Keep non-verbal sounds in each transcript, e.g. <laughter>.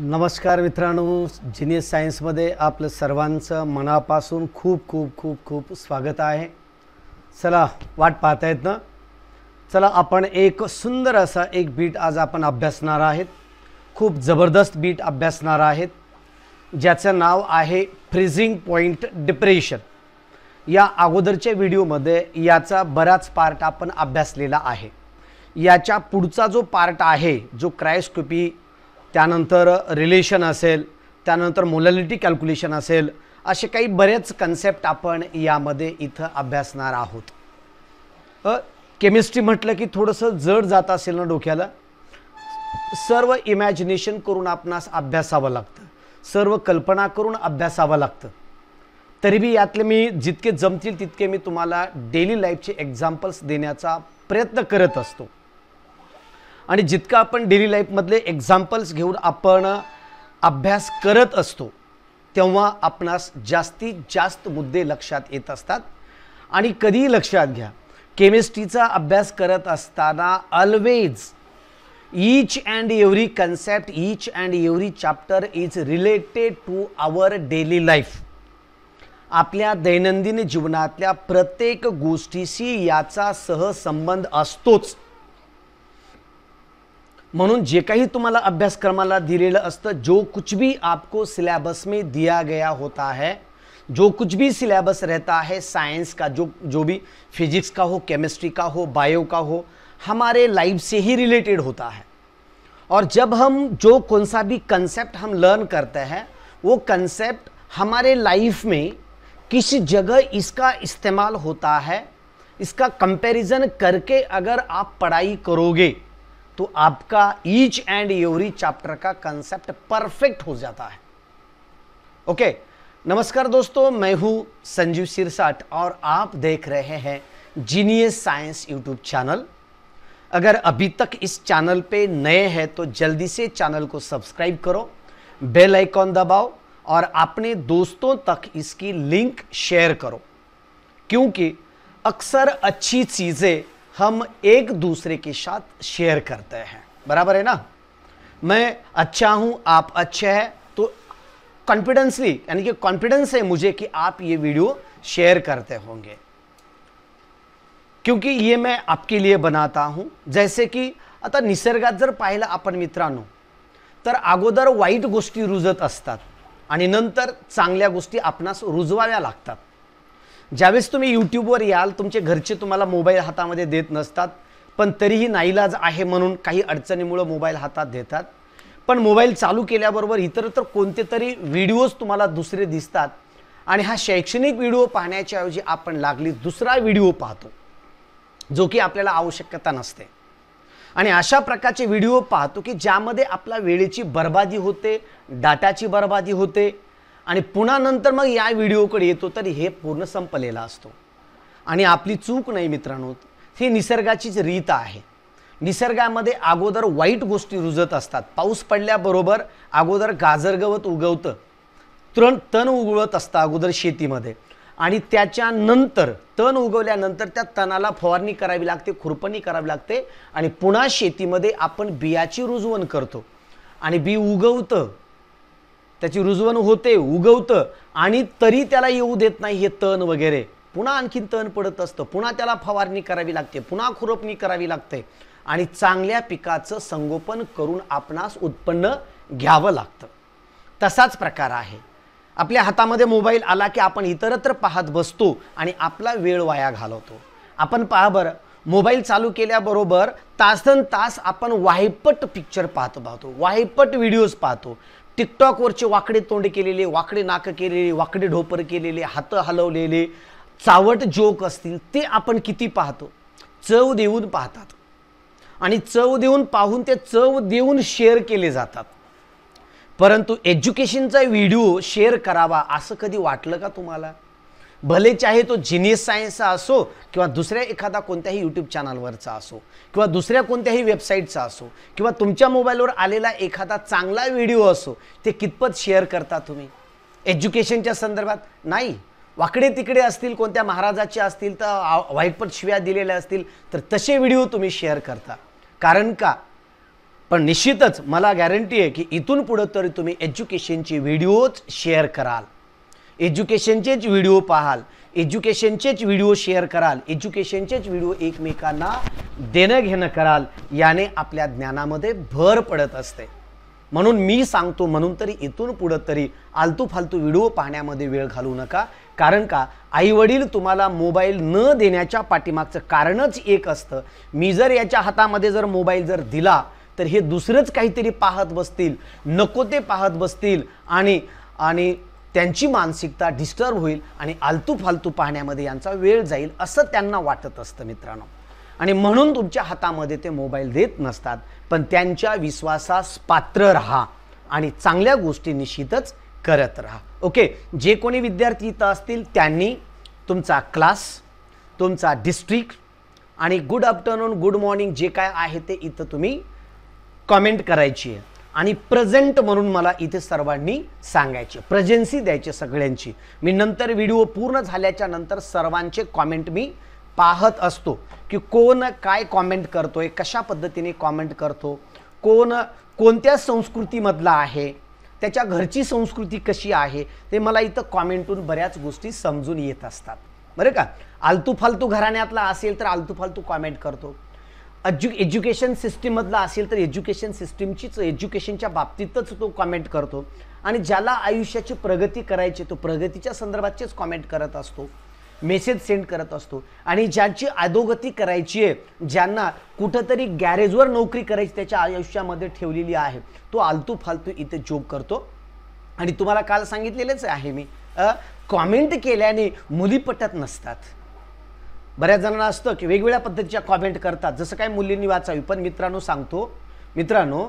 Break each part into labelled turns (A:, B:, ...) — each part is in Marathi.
A: नमस्कार मित्रांनो जिनियस सायन्समध्ये आपलं सर्वांचं मनापासून खूप खूप खूप खूप स्वागत आहे चला वाट पाहतायत ना चला आपण एक सुंदर असा एक बीट आज आपण अभ्यासणार आहेत खूप जबरदस्त बीट अभ्यासणार आहेत ज्याचं नाव आहे फ्रीजिंग पॉईंट डिप्रेशन या अगोदरच्या व्हिडिओमध्ये याचा बराच पार्ट आपण अभ्यासलेला आहे याच्या पुढचा जो पार्ट आहे जो क्रायस्कोपी त्यानंतर रिलेशन असेल त्यानंतर मोलॅलिटी कॅल्क्युलेशन असेल असे काही बरेच कन्सेप्ट आपण यामध्ये इथं अभ्यासणार आहोत केमिस्ट्री म्हटलं की थोडंसं जड जात असेल ना डोक्याला सर्व इमॅजिनेशन करून आपणास अभ्यासावं लागतं सर्व कल्पना करून अभ्यासावं लागतं तरी बी यातले मी जितके जमतील तितके मी तुम्हाला डेली लाईफचे एक्झाम्पल्स देण्याचा प्रयत्न करत असतो आणि जितकं आपण डेली लाईफमधले एक्झाम्पल्स घेऊन आपण अभ्यास करत असतो तेव्हा आपणास जास्तीत जास्त मुद्दे लक्षात येत असतात आणि कधीही लक्षात घ्या केमिस्ट्रीचा अभ्यास करत असताना always each and every concept each and every chapter is related to our daily life आपल्या दैनंदिन जीवनातल्या प्रत्येक गोष्टीशी याचा सहसंबंध असतोच म्हणून जे काही तुम्हाला अभ्यासक्रमाला दिलेलं असतं जो कुछ भी आपको सिलेबस में दिया गया होता है जो कुछ भी सिलेबस रहता है साइंस का जो जो भी फिजिक्स का हो केमिस्ट्री का हो बायो का हो हमारे लाइफ से ही रिलेटेड होता है और जब हम जो कौन सा भी कंसेप्ट हम लर्न करते हैं वो कंसेप्ट हमारे लाइफ में किस जगह इसका इस्तेमाल होता है इसका कंपैरिजन करके अगर आप पढ़ाई करोगे तो आपका ईच एंड एवरी चैप्टर का कंसेप्ट परफेक्ट हो जाता है ओके नमस्कार दोस्तों मैं हूं संजीव सिरसाट और आप देख रहे हैं जीनियस साइंस यूट्यूब चैनल अगर अभी तक इस चैनल पे नए हैं तो जल्दी से चैनल को सब्सक्राइब करो बेल आइकॉन दबाओ और अपने दोस्तों तक इसकी लिंक शेयर करो क्योंकि अक्सर अच्छी चीज़ें हम एक दूसरे के साथ शेयर करते हैं बराबर है ना मैं अच्छा हूँ आप अच्छे हैं तो कॉन्फिडेंसली यानी कि कॉन्फिडेंस है मुझे कि आप ये वीडियो शेयर करते होंगे क्योंकि ये मैं आपके लिए बनाता हूँ जैसे कि आता निसर्गात जर पाहिलं आपण मित्रांनो तर अगोदर वाईट गोष्टी रुजत असतात आणि नंतर चांगल्या गोष्टी आपणास रुजवाव्या लागतात ज्यावेळेस तुम्ही यूट्यूबवर याल तुमचे घरचे तुम्हाला मोबाईल हातामध्ये देत नसतात पण तरीही नाईलाज आहे म्हणून काही अडचणीमुळं मोबाईल हातात देतात पण मोबाईल चालू केल्याबरोबर इतरत्र कोणते तरी व्हिडिओज तुम्हाला दुसरे दिसतात आणि हा शैक्षणिक व्हिडिओ पाहण्याच्या ऐवजी आपण लागली दुसरा व्हिडिओ पाहतो जो की आपल्याला आवश्यकता नसते आणि अशा प्रकारचे व्हिडिओ पाहतो की ज्यामध्ये आपल्या वेळेची बर्बादी होते डाटाची बर्बादी होते आणि पुन्हा नंतर मग या व्हिडिओकडे येतो तर हे पूर्ण संपलेला असतो आणि आपली चूक नाही मित्रांनो ही निसर्गाचीच रीत आहे निसर्गामध्ये अगोदर वाईट गोष्टी रुजत असतात पाऊस पडल्याबरोबर अगोदर गाजर गवत उगवतं तण तण उगवत असतं अगोदर शेतीमध्ये आणि त्याच्यानंतर तण उगवल्यानंतर त्या तणाला फवारणी करावी लागते खुरपणी करावी लागते आणि पुन्हा शेतीमध्ये आपण बियाची रुजवण करतो आणि बी उगवतं त्याची रुजवण होते उगवतं आणि तरी त्याला येऊ देत नाही हे तण वगैरे पुन्हा आणखीन तण पडत असतं पुन्हा त्याला फवारणी करावी लागते पुन्हा खुरपणी करावी लागते आणि चांगल्या पिकाचं संगोपन करून आपणास उत्पन्न घ्यावं लागतं तसाच प्रकार आहे आपल्या हातामध्ये मोबाईल आला की आपण इतरत्र पाहत बसतो आणि आपला वेळ वाया घालवतो आपण पहा बरं मोबाईल चालू केल्याबरोबर तासन तास आपण वायपट पिक्चर पाहतो पाहतो वायपट व्हिडिओज पाहतो टिकटॉकवरचे वाकडे तोंड केलेले वाकडे नाक केलेले वाकडे ढोपर केलेले हात हलवलेले चावट जोक असतील ते आपण किती पाहतो चव देऊन पाहतात आणि चव देऊन पाहून ते चव देऊन शेअर केले जातात परंतु एज्युकेशनचा व्हिडिओ शेअर करावा असं कधी वाटलं का तुम्हाला भले चाहे तो जिनिस सायन्सचा असो किंवा दुसऱ्या एखादा कोणत्याही यूट्यूब चॅनलवरचा असो किंवा दुसऱ्या कोणत्याही वेबसाईटचा असो किंवा तुमच्या मोबाईलवर आलेला एखादा चांगला व्हिडिओ असो ते कितपत शेअर करता तुम्ही एज्युकेशनच्या संदर्भात नाही वाकडे तिकडे असतील कोणत्या महाराजाचे असतील तर वाईटपट शिव्या दिलेल्या असतील तर तसे व्हिडिओ तुम्ही शेअर करता कारण का पण निश्चितच मला गॅरंटी आहे की इथून पुढं तरी तुम्ही एज्युकेशनचे व्हिडिओच शेअर कराल एज्युकेशनचेच व्हिडिओ पाहाल एज्युकेशनचेच व्हिडिओ शेअर कराल एज्युकेशनचेच व्हिडिओ एकमेकांना देणं घेणं कराल याने आपल्या ज्ञानामध्ये भर पडत असते म्हणून मी सांगतो म्हणून तरी इथून पुढं तरी आलतू फालतू व्हिडिओ पाहण्यामध्ये वेळ घालू नका कारण का आईवडील तुम्हाला मोबाईल न देण्याच्या पाठीमागचं कारणच एक असतं मी जर याच्या हातामध्ये जर मोबाईल जर दिला तर हे दुसरंच काहीतरी पाहत बसतील नको ते पाहत बसतील आणि आणि त्यांची मानसिकता डिस्टर्ब होईल आणि आलतू फालतू पाहण्यामध्ये यांचा वेळ जाईल असं त्यांना वाटत असतं मित्रांनो आणि म्हणून तुमच्या हातामध्ये ते मोबाईल देत नसतात पण त्यांच्या विश्वासास पात्र राहा आणि चांगल्या गोष्टी निश्चितच करत राहा ओके जे कोणी विद्यार्थी इथं असतील त्यांनी तुमचा क्लास तुमचा डिस्ट्रिक्ट आणि गुड आफ्टरनून गुड मॉर्निंग जे काय आहे ते इथं तुम्ही कमेंट करायची आहे आणि प्रेझेंट म्हणून मला इथे सर्वांनी सांगायचे प्रेझेन्सी द्यायची सगळ्यांची मी नंतर व्हिडिओ पूर्ण झाल्याच्या नंतर सर्वांचे कॉमेंट मी पाहत असतो की कोण काय कॉमेंट करतोय कशा पद्धतीने कॉमेंट करतो कोण कोणत्या संस्कृतीमधला आहे त्याच्या घरची संस्कृती कशी आहे ते मला इथं कॉमेंटून बऱ्याच गोष्टी समजून येत असतात बरं का आलतू फालतू घराण्यातला असेल तर आलतू फालतू कॉमेंट करतो अज्यु एज्युकेशन सिस्टीममधला असेल तर एज्युकेशन सिस्टीमचीच एज्युकेशनच्या बाबतीतच तो कॉमेंट करतो आणि ज्याला आयुष्याची प्रगती करायची तो प्रगतीच्या संदर्भातचेच कॉमेंट करत असतो मेसेज सेंड करत असतो आणि ज्यांची अधोगती करायची आहे ज्यांना कुठंतरी गॅरेजवर नोकरी करायची त्याच्या आयुष्यामध्ये ठेवलेली आहे तो आलतू फालतू इथे जोक करतो आणि तुम्हाला काल सांगितलेलंच आहे मी कॉमेंट केल्याने मुली पटत नसतात बऱ्याच जणांना असतं की वेगवेगळ्या पद्धतीच्या कॉमेंट करतात जसं काय मुलींनी वाचावी पण मित्रांनो सांगतो मित्रांनो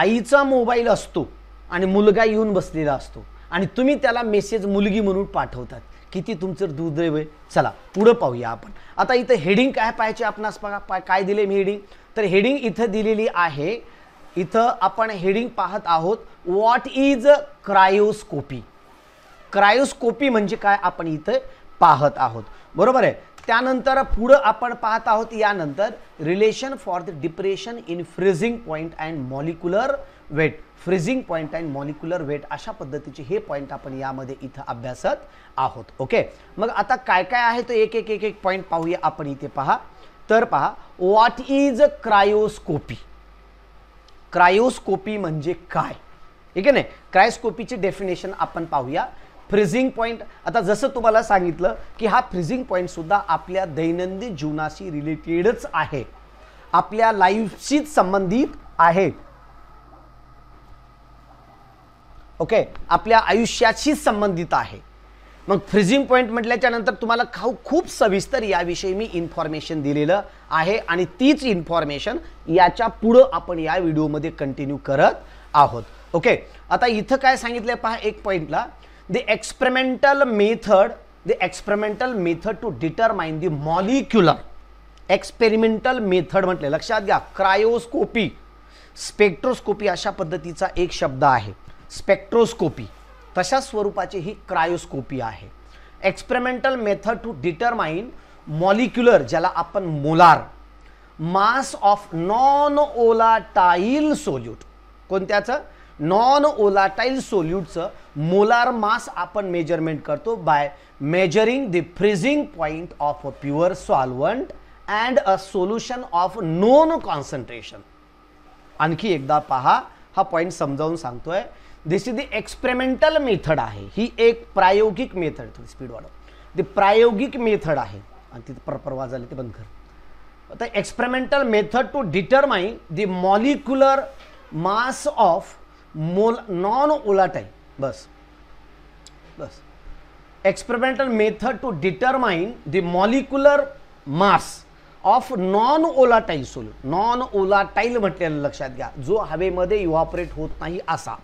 A: आईचा मोबाईल असतो आणि मुलगा येऊन बसलेला असतो आणि तुम्ही त्याला मेसेज मुलगी म्हणून पाठवतात किती तुमचं दुर्दैव आहे चला पुढं पाहूया आपण आता इथं हेडिंग काय पाहिजे आपणास बघा काय दिले मी हेडिंग तर हेडिंग इथं दिलेली आहे इथं आपण हेडिंग पाहत आहोत व्हॉट इज क्रायोस्कोपी क्रायोस्कोपी म्हणजे काय आपण इथं पाहत आहोत बरोबर आहे त्यानंतर पुढं आपण पाहत आहोत यानंतर relation for the depression in freezing point and molecular weight freezing point and molecular weight अशा पद्धतीचे हे पॉईंट आपण यामध्ये इथं अभ्यासत आहोत ओके मग आता काय काय आहे तो एक एक एक एक पॉईंट पाहूया आपण इथे पहा तर पहा वॉट इज अ क्रायोस्कोपी क्रायोस्कोपी म्हणजे काय ठीक आहे ना क्रायोस्कोपीचे डेफिनेशन आपण पाहूया फ्रीजिंग पॉईंट आता जसं तुम्हाला सांगितलं की हा पॉईंट सुद्धा आपल्या दैनंदिन जीवनाशी रिलेटेडच आहे आपल्या लाईफशीच संबंधित आहे ओके आपल्या आयुष्याशीच संबंधित आहे मग फ्रीजिंग पॉईंट म्हटल्याच्या नंतर तुम्हाला खाऊ खूप सविस्तर याविषयी मी इन्फॉर्मेशन दिलेलं आहे आणि तीच इन्फॉर्मेशन याच्या पुढं आपण या व्हिडिओमध्ये कंटिन्यू करत आहोत ओके आता इथं काय सांगितलं पहा एक पॉईंटला the experimental method the experimental method to determine the molecular experimental method म्हटले लक्षात घ्या क्रायोस्कोपी स्पेक्ट्रोस्कोपी अशा पद्धतीचा एक शब्द आहे स्पेक्ट्रोस्कोपी तशा स्वरूपाची ही क्रायोस्कोपी आहे experimental method to determine molecular ज्याला आपण molar mass of non volatile solute कोणत्याचं नॉन ओलाटाईल सोल्यूटचं मोलार मास आपण मेजरमेंट करतो by measuring the freezing point of a pure solvent and a solution of known concentration आणखी एकदा पहा हा पॉईंट समजावून सांगतोय this is the experimental method आहे ही एक प्रायोगिक मेथड थोडी स्पीड वाढव द प्रायोगिक मेथड आहे आणि तिथं पर परवा झाली ते बंद कर आता experimental method to determine the molecular mass of mole non volatile बस बस experimental method to determine the molecular mass of non volatile solute non volatile म्हटल्यानं लक्षात घ्या जो हवेमध्ये इव्हॉपरेट होत नाही असा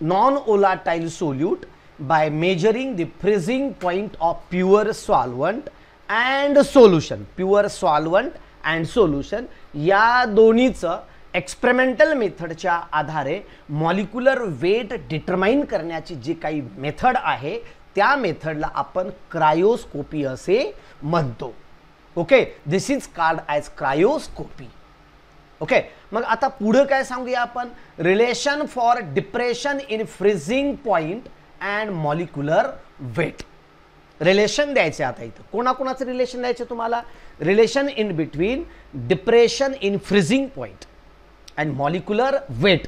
A: non volatile solute by measuring the freezing point of pure solvent and solution pure solvent and solution या दोन्हीचं एक्सपेरिमेंटल मेथडच्या आधारे मॉलिक्युलर वेट डिटरमाइन करण्याची जी काही मेथड आहे त्या मेथडला आपण क्रायोस्कोपी असे म्हणतो okay this is called as cryoscopy okay मग आता पुढं काय सांगूया आपण relation for depression in freezing point and molecular weight relation द्यायचे आता इथं कोणाकोणाचं रिलेशन द्यायचं तुम्हाला relation in between depression in freezing point and molecular weight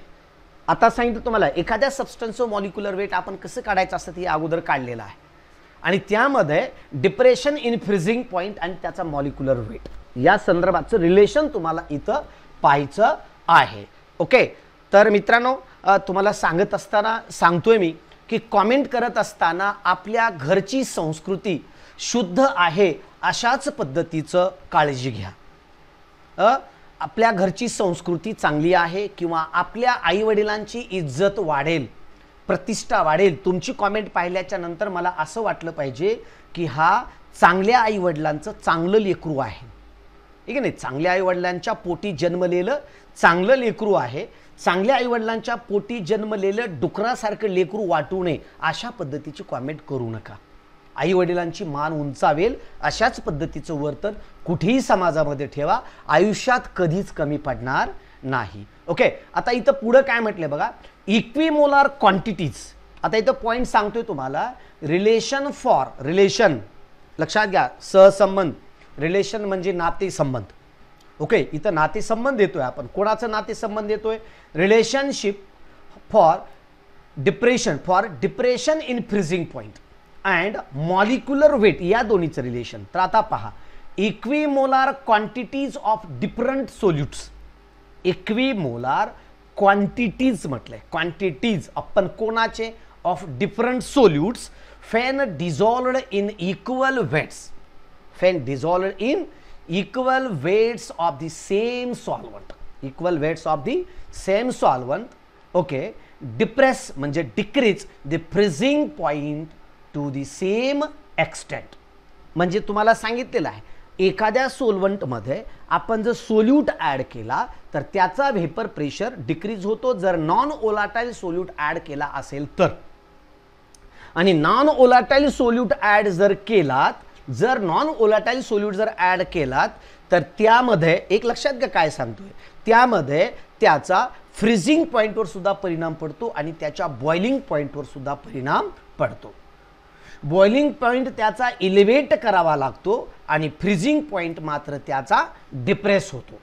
A: आता सांगितलं तुम्हाला एखाद्या सबस्टन्सचं मॉलिक्युलर वेट आपण कसं काढायचं असतं ते अगोदर काढलेलं आहे आणि त्यामध्ये डिप्रेशन इन फ्रिझिंग पॉईंट आणि त्याचा मॉलिक्युलर वेट या संदर्भाचं रिलेशन तुम्हाला इथं पाहायचं आहे ओके तर मित्रांनो तुम्हाला सांगत असताना सांगतोय मी की कॉमेंट करत असताना आपल्या घरची संस्कृती शुद्ध आहे अशाच पद्धतीचं काळजी घ्या आपल्या घरची संस्कृती चांगली आहे किंवा आपल्या आईवडिलांची इज्जत वाढेल प्रतिष्ठा वाढेल तुमची कॉमेंट पाहिल्याच्या नंतर मला असं वाटलं पाहिजे की हा चांगल्या आईवडिलांचं चांगलं लेकरू आहे ठीक आहे नाही चांगल्या आईवडिलांच्या पोटी जन्मलेलं चांगलं लेकरू आहे चांगल्या आईवडिलांच्या पोटी जन्मलेलं डुकरासारखं लेकरू वाटू नये अशा पद्धतीची कॉमेंट करू नका आई वडिलांची मान उंचावेल अशाच पद्धतीचं वर्तन कुठेही समाजामध्ये ठेवा आयुष्यात कधीच कमी पडणार नाही ओके आता इथं पुढं काय म्हटलं बघा इक्विमोलार क्वांटिटीज आता इथं पॉईंट सांगतोय तुम्हाला रिलेशन फॉर रिलेशन लक्षात घ्या सहसंबंध रिलेशन म्हणजे नातेसंबंध ओके इथं नातेसंबंध येतोय आपण कोणाचं नातेसंबंध येतोय relationship for depression for depression in freezing point and molecular weight या दोन्हीचं रिलेशन तर आता पहा इक्वी equimolar quantities of different solutes equimolar quantities म्हटलंय क्वांटिटीज आपण कोणाचे of different solutes when dissolved in equal weights when dissolved in equal weights of the same solvent equal weights of the same solvent okay depress म्हणजे decrease the freezing point to the same extent म्हणजे तुम्हाला सांगितलेलं आहे एखाद्या सोलवंटमध्ये आपण जर सोल्यूट ॲड केला तर त्याचा व्हेपर प्रेशर डिक्रीज होतो जर नॉन ओलाटाईल सोल्यूट ॲड केला असेल तर आणि नॉन ओलाटाईल सोल्यूट ॲड जर केलात जर नॉन ओलाटाईल सोल्यूट जर ॲड केलात तर त्यामध्ये एक लक्षात घ्या काय सांगतोय त्यामध्ये त्याचा फ्रीजिंग पॉईंटवर सुद्धा परिणाम पडतो आणि त्याच्या बॉइलिंग पॉईंटवर सुद्धा परिणाम पडतो बॉइलिंग पॉईंट त्याचा इलिव्हेट करावा लागतो आणि फ्रीजिंग पॉईंट मात्र त्याचा डिप्रेस होतो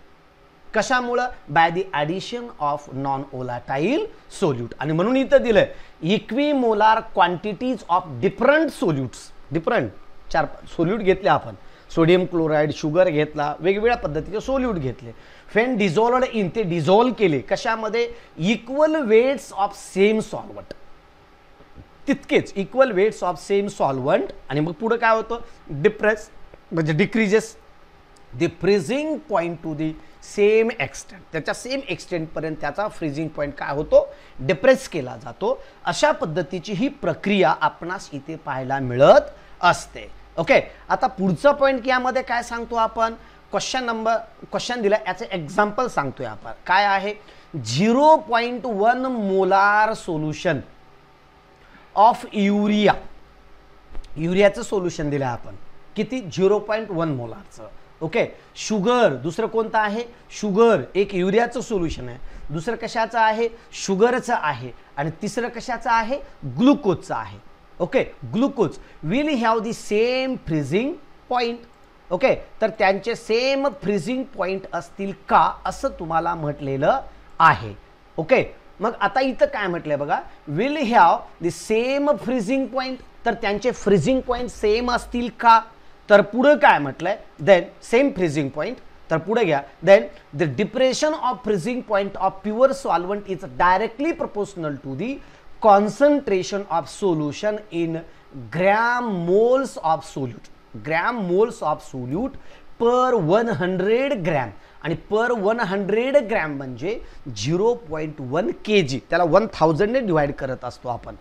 A: कशामुळं by the addition of non volatile solute आणि म्हणून इथं दिलं equimolar quantities of different solutes different चार सोल्यूट घेतले आपण सोडियम क्लोराईड शुगर घेतला वेगवेगळ्या पद्धतीचे सोल्यूट घेतले फेन डिझॉल्ड इन ते डिझॉल्व केले कशामध्ये equal weights of same solvent तितकेच equal weights of same solvent आणि मग पुढं काय होतं डिप्रेस म्हणजे decreases the freezing point to the same extent त्याच्या सेम एक्सटेंटपर्यंत त्याचा फ्रीजिंग पॉईंट काय होतो डिप्रेस केला जातो अशा पद्धतीची ही प्रक्रिया आपणास इथे पाहायला मिळत असते ओके आता पुढचं पॉईंट यामध्ये काय सांगतो आपण क्वेश्चन नंबर क्वेश्चन दिला याचं एक्झाम्पल सांगतोय आपण काय आहे zero point one molar solution of urea युरियाचं सोल्युशन दिलं आहे आपण किती झिरो पॉईंट वन मोलारचं ओके शुगर दुसरं कोणतं आहे शुगर एक युरियाचं सोल्युशन आहे दुसरं कशाचं आहे शुगरचं आहे आणि तिसरं कशाचं आहे ग्लुकोजचं आहे okay glucose will have the same freezing point okay तर त्यांचे सेम फ्रीझिंग पॉईंट असतील का असं तुम्हाला म्हटलेलं आहे ओके मग आता इथं काय म्हटलंय बघा will have the same freezing point तर त्यांचे फ्रीझिंग पॉईंट सेम असतील का तर पुढं काय म्हटलंय देन सेम फ्रीझिंग पॉईंट तर पुढे घ्या then the depression of freezing point of pure solvent is directly proportional to the concentration of solution in gram moles of solute gram moles of solute per one hundred gram आणि पर वन हंड्रेड ग्रॅम म्हणजे zero point one K G त्याला वन थाउजंडने डिवाईड करत असतो आपण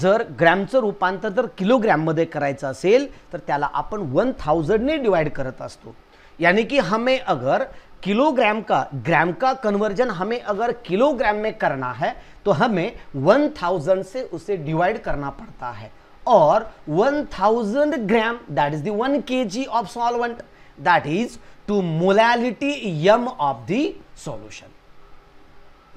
A: जर ग्रॅमचं रूपांतर जर किलोग्रॅममध्ये करायचं असेल तर त्याला आपण वन थाउजंडने डिवाईड करत असतो यानी की हमें अगर किलोग्रॅम का ग्रॅम का कन्वर्जन हमें अगर किलोग्रॅम में करना है तो हमें वन थाउजंड से उसे डिवाइड करना पड़ता है और one thousand gram that is the one K G of solvent that is to molality m of the solution.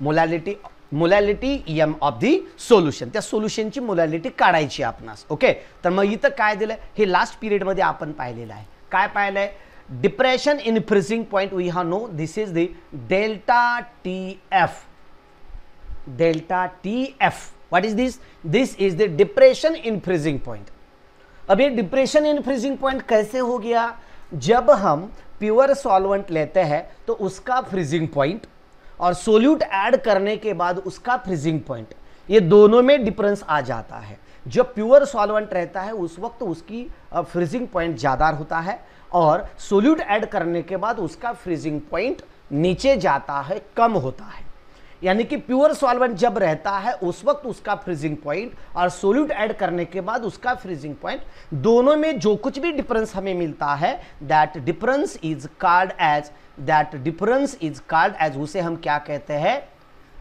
A: Molality molality M of the solution त्या सोल्युशनची मोलॅलिटी काढायची आपणास ओके तर मग इथं काय दिलं हे लास्ट पिरियडमध्ये आपण पाहिलेलं आहे काय पाहिलंय आहे depression in freezing point we हा know this is the delta T F delta T F what is this this is the depression in freezing point अब ये डिप्रेशन इन फ्रीजिंग पॉइंट कैसे हो गया जब हम प्योर सॉल्वेंट लेते हैं तो उसका फ्रीजिंग पॉइंट और सोल्यूट ऐड करने के बाद उसका फ्रीजिंग पॉइंट ये दोनों में डिफरेंस आ जाता है जब प्योर सॉल्वेंट रहता है उस वक्त उसकी फ्रीजिंग पॉइंट ज़्यादा होता है और सोल्यूट ऐड करने के बाद उसका फ्रीजिंग पॉइंट नीचे जाता है कम होता है यानी कि प्योर सॉल्वेंट जब रहता है उस वक्त उसका फ्रीजिंग पॉइंट और सोल्यूट ऐड करने के बाद उसका फ्रीजिंग पॉइंट दोनों में जो कुछ भी डिफरेंस हमें मिलता है that difference is called as that difference is called as उसे हम क्या कहते हैं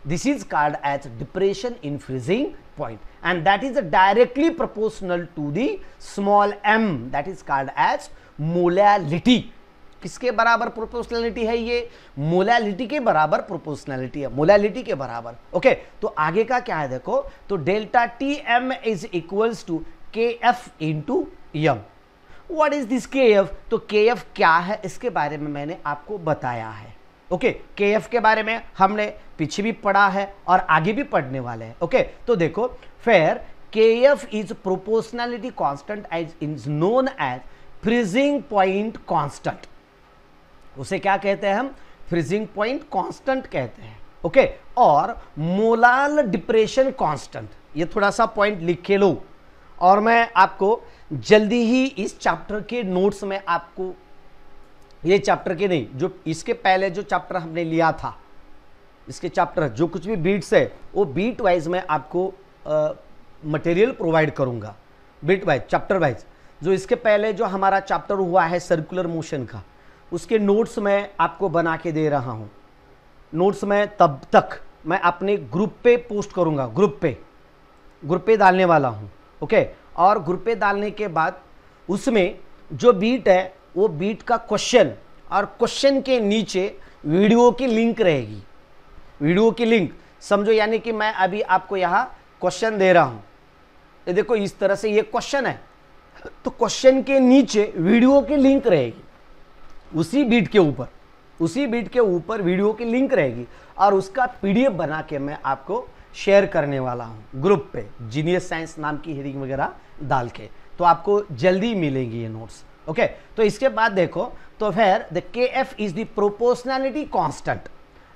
A: this is called as depression in freezing point and that is directly proportional to the small M that is called as molality किसके बराबर प्रोपोर्शनलिटी है ये मोलैलिटी के बराबर प्रोपोर्शनलिटी है मोलैलिटी के बराबर ओके तो आगे का क्या है देखो तो delta T M is equals to K F into M what is this K F तो के एफ क्या है इसके बारे में मैंने आपको बताया है ओके के एफ के बारे में हमने पीछे भी पढ़ा है और आगे भी पढ़ने वाले हैं ओके okay, तो देखो where K F is proportionality constant as is known as freezing point constant उसे क्या कहते हैं हम फ्रीजिंग पॉइंट कांस्टेंट कहते हैं ओके और मोलाल डिप्रेशन कांस्टेंट ये थोड़ा सा पॉइंट लिख के लो और मैं आपको जल्दी ही इस चैप्टर के नोट्स में आपको ये चैप्टर के नहीं जो इसके पहले जो चैप्टर हमने लिया था इसके चैप्टर जो कुछ भी बीट्स है वो बीट वाइज मैं आपको मटेरियल प्रोवाइड करूंगा बीट वाइज चैप्टर वाइज जो इसके पहले जो हमारा चैप्टर हुआ है सर्कुलर मोशन का उसके नोट्स मैं आपको बना के दे रहा हूँ नोट्स मैं तब तक मैं अपने ग्रुप पे पोस्ट करूँगा ग्रुप पे ग्रुप पे डालने वाला हूँ ओके और ग्रुप पे डालने के बाद उसमें जो बीट है वो बीट का क्वेश्चन और क्वेश्चन के नीचे वीडियो की लिंक रहेगी वीडियो की लिंक समझो यानी कि मैं अभी आपको यहाँ क्वेश्चन दे रहा हूँ देखो इस तरह से ये क्वेश्चन है तो क्वेश्चन के नीचे वीडियो की लिंक रहेगी उसी बीट के ऊपर उसी बीट के ऊपर वीडियो की लिंक रहेगी और उसका पीडीएफ बना के मैं आपको शेयर करने वाला हूँ ग्रुप पे जीनियस साइंस नाम की हेडिंग वगैरह डाल के तो आपको जल्दी मिलेंगी ये नोट्स ओके तो इसके बाद देखो तो फिर the K F is the proportionality constant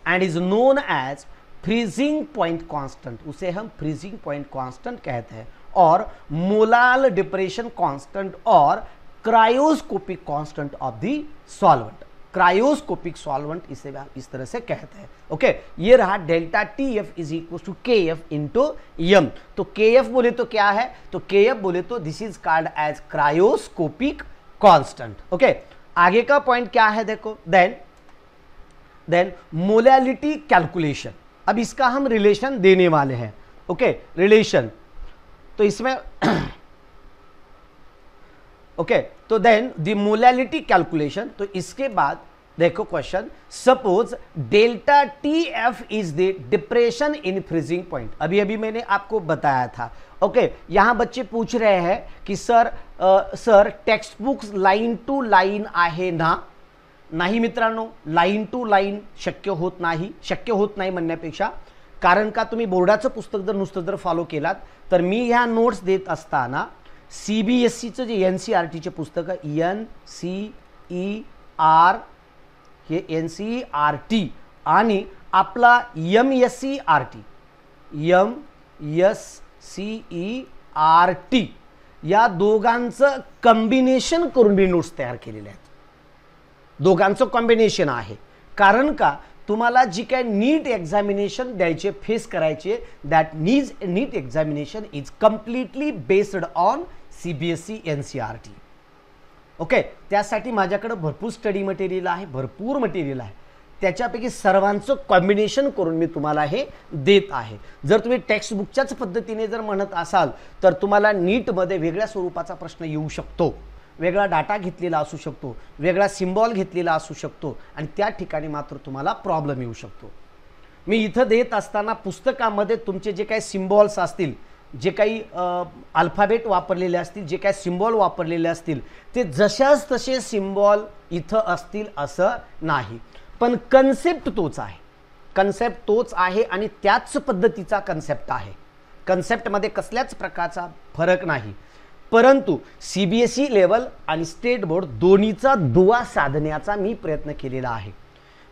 A: and is known as freezing point constant उसे हम फ्रीजिंग पॉइंट कॉन्स्टेंट कहते हैं और मोलाल डिप्रेशन कॉन्स्टेंट और cryoscopic constant of the solvent cryoscopic solvent इसे हम इस तरह से कहते हैं ओके ये रहा delta T F is equal to K F into M तो के एफ बोले तो क्या है तो के एफ बोले तो this is called as cryoscopic constant okay आगे का पॉइंट क्या है देखो देन देन मोलैलिटी कैलकुलेशन अब इसका हम रिलेशन देने वाले हैं ओके okay? रिलेशन तो इसमें ओके okay, तो देन द मोलैलिटी कैलकुलेशन तो इसके बाद देखो question suppose delta T F is the depression in freezing point अभी अभी मैंने आपको बताया था ओके okay, यहाँ बच्चे पूछ रहे हैं कि sir sir text books line to line आहे ना नाही मित्रांनो लाईन टू लाईन शक्य होत नाही शक्य होत नाही म्हणण्यापेक्षा कारण का तुम्ही बोर्डाचं पुस्तक जर नुसतं जर फॉलो केलात तर मी ह्या नोट्स देत असताना सी बी एस सीचं जे एन सी आर टीचे पुस्तकं एन सी ई आर हे एन सी आर टी आणि आपला M S C R T M S C E R T या दोघांचं कॉम्बिनेशन करून मी नोट्स तयार केलेले आहेत दोघांचं कॉम्बिनेशन आहे कारण का तुम्हाला जी काय नीट एक्झामिनेशन द्यायचे फेस करायचे दॅट नीज NEET examination is completely based on C B S C N C R T okay त्यासाठी माझ्याकडं भरपूर स्टडी मटेरियल आहे भरपूर मटेरियल आहे त्याच्यापैकी सर्वांचं कॉम्बिनेशन करून मी तुम्हाला हे देत आहे जर तुम्ही टेक्स्टबुकच्याच पद्धतीने जर म्हणत असाल तर तुम्हाला नीटमध्ये वेगळ्या स्वरूपाचा प्रश्न येऊ शकतो वेगळा डाटा घेतलेला असू शकतो वेगळा सिम्बॉल घेतलेला असू शकतो आणि त्या ठिकाणी मात्र तुम्हाला प्रॉब्लेम येऊ शकतो मी इथं देत असताना पुस्तकामध्ये तुमचे जे काही सिम्बॉल्स असतील जे काही अल्फाबेट वापरलेले असतील जे काही सिम्बॉल वापरलेले असतील ते जशाच तसे सिम्बॉल इथं असतील असं नाही पण कन्सेप्ट तोच आहे कन्सेप्ट तोच आहे आणि त्याच पद्धतीचा कन्सेप्ट आहे कन्सेप्टमध्ये कसल्याच प्रकारचा फरक नाही परंतु C B S E level आणि स्टेट बोर्ड दोन्हीचा दुवा साधण्याचा मी प्रयत्न केलेला आहे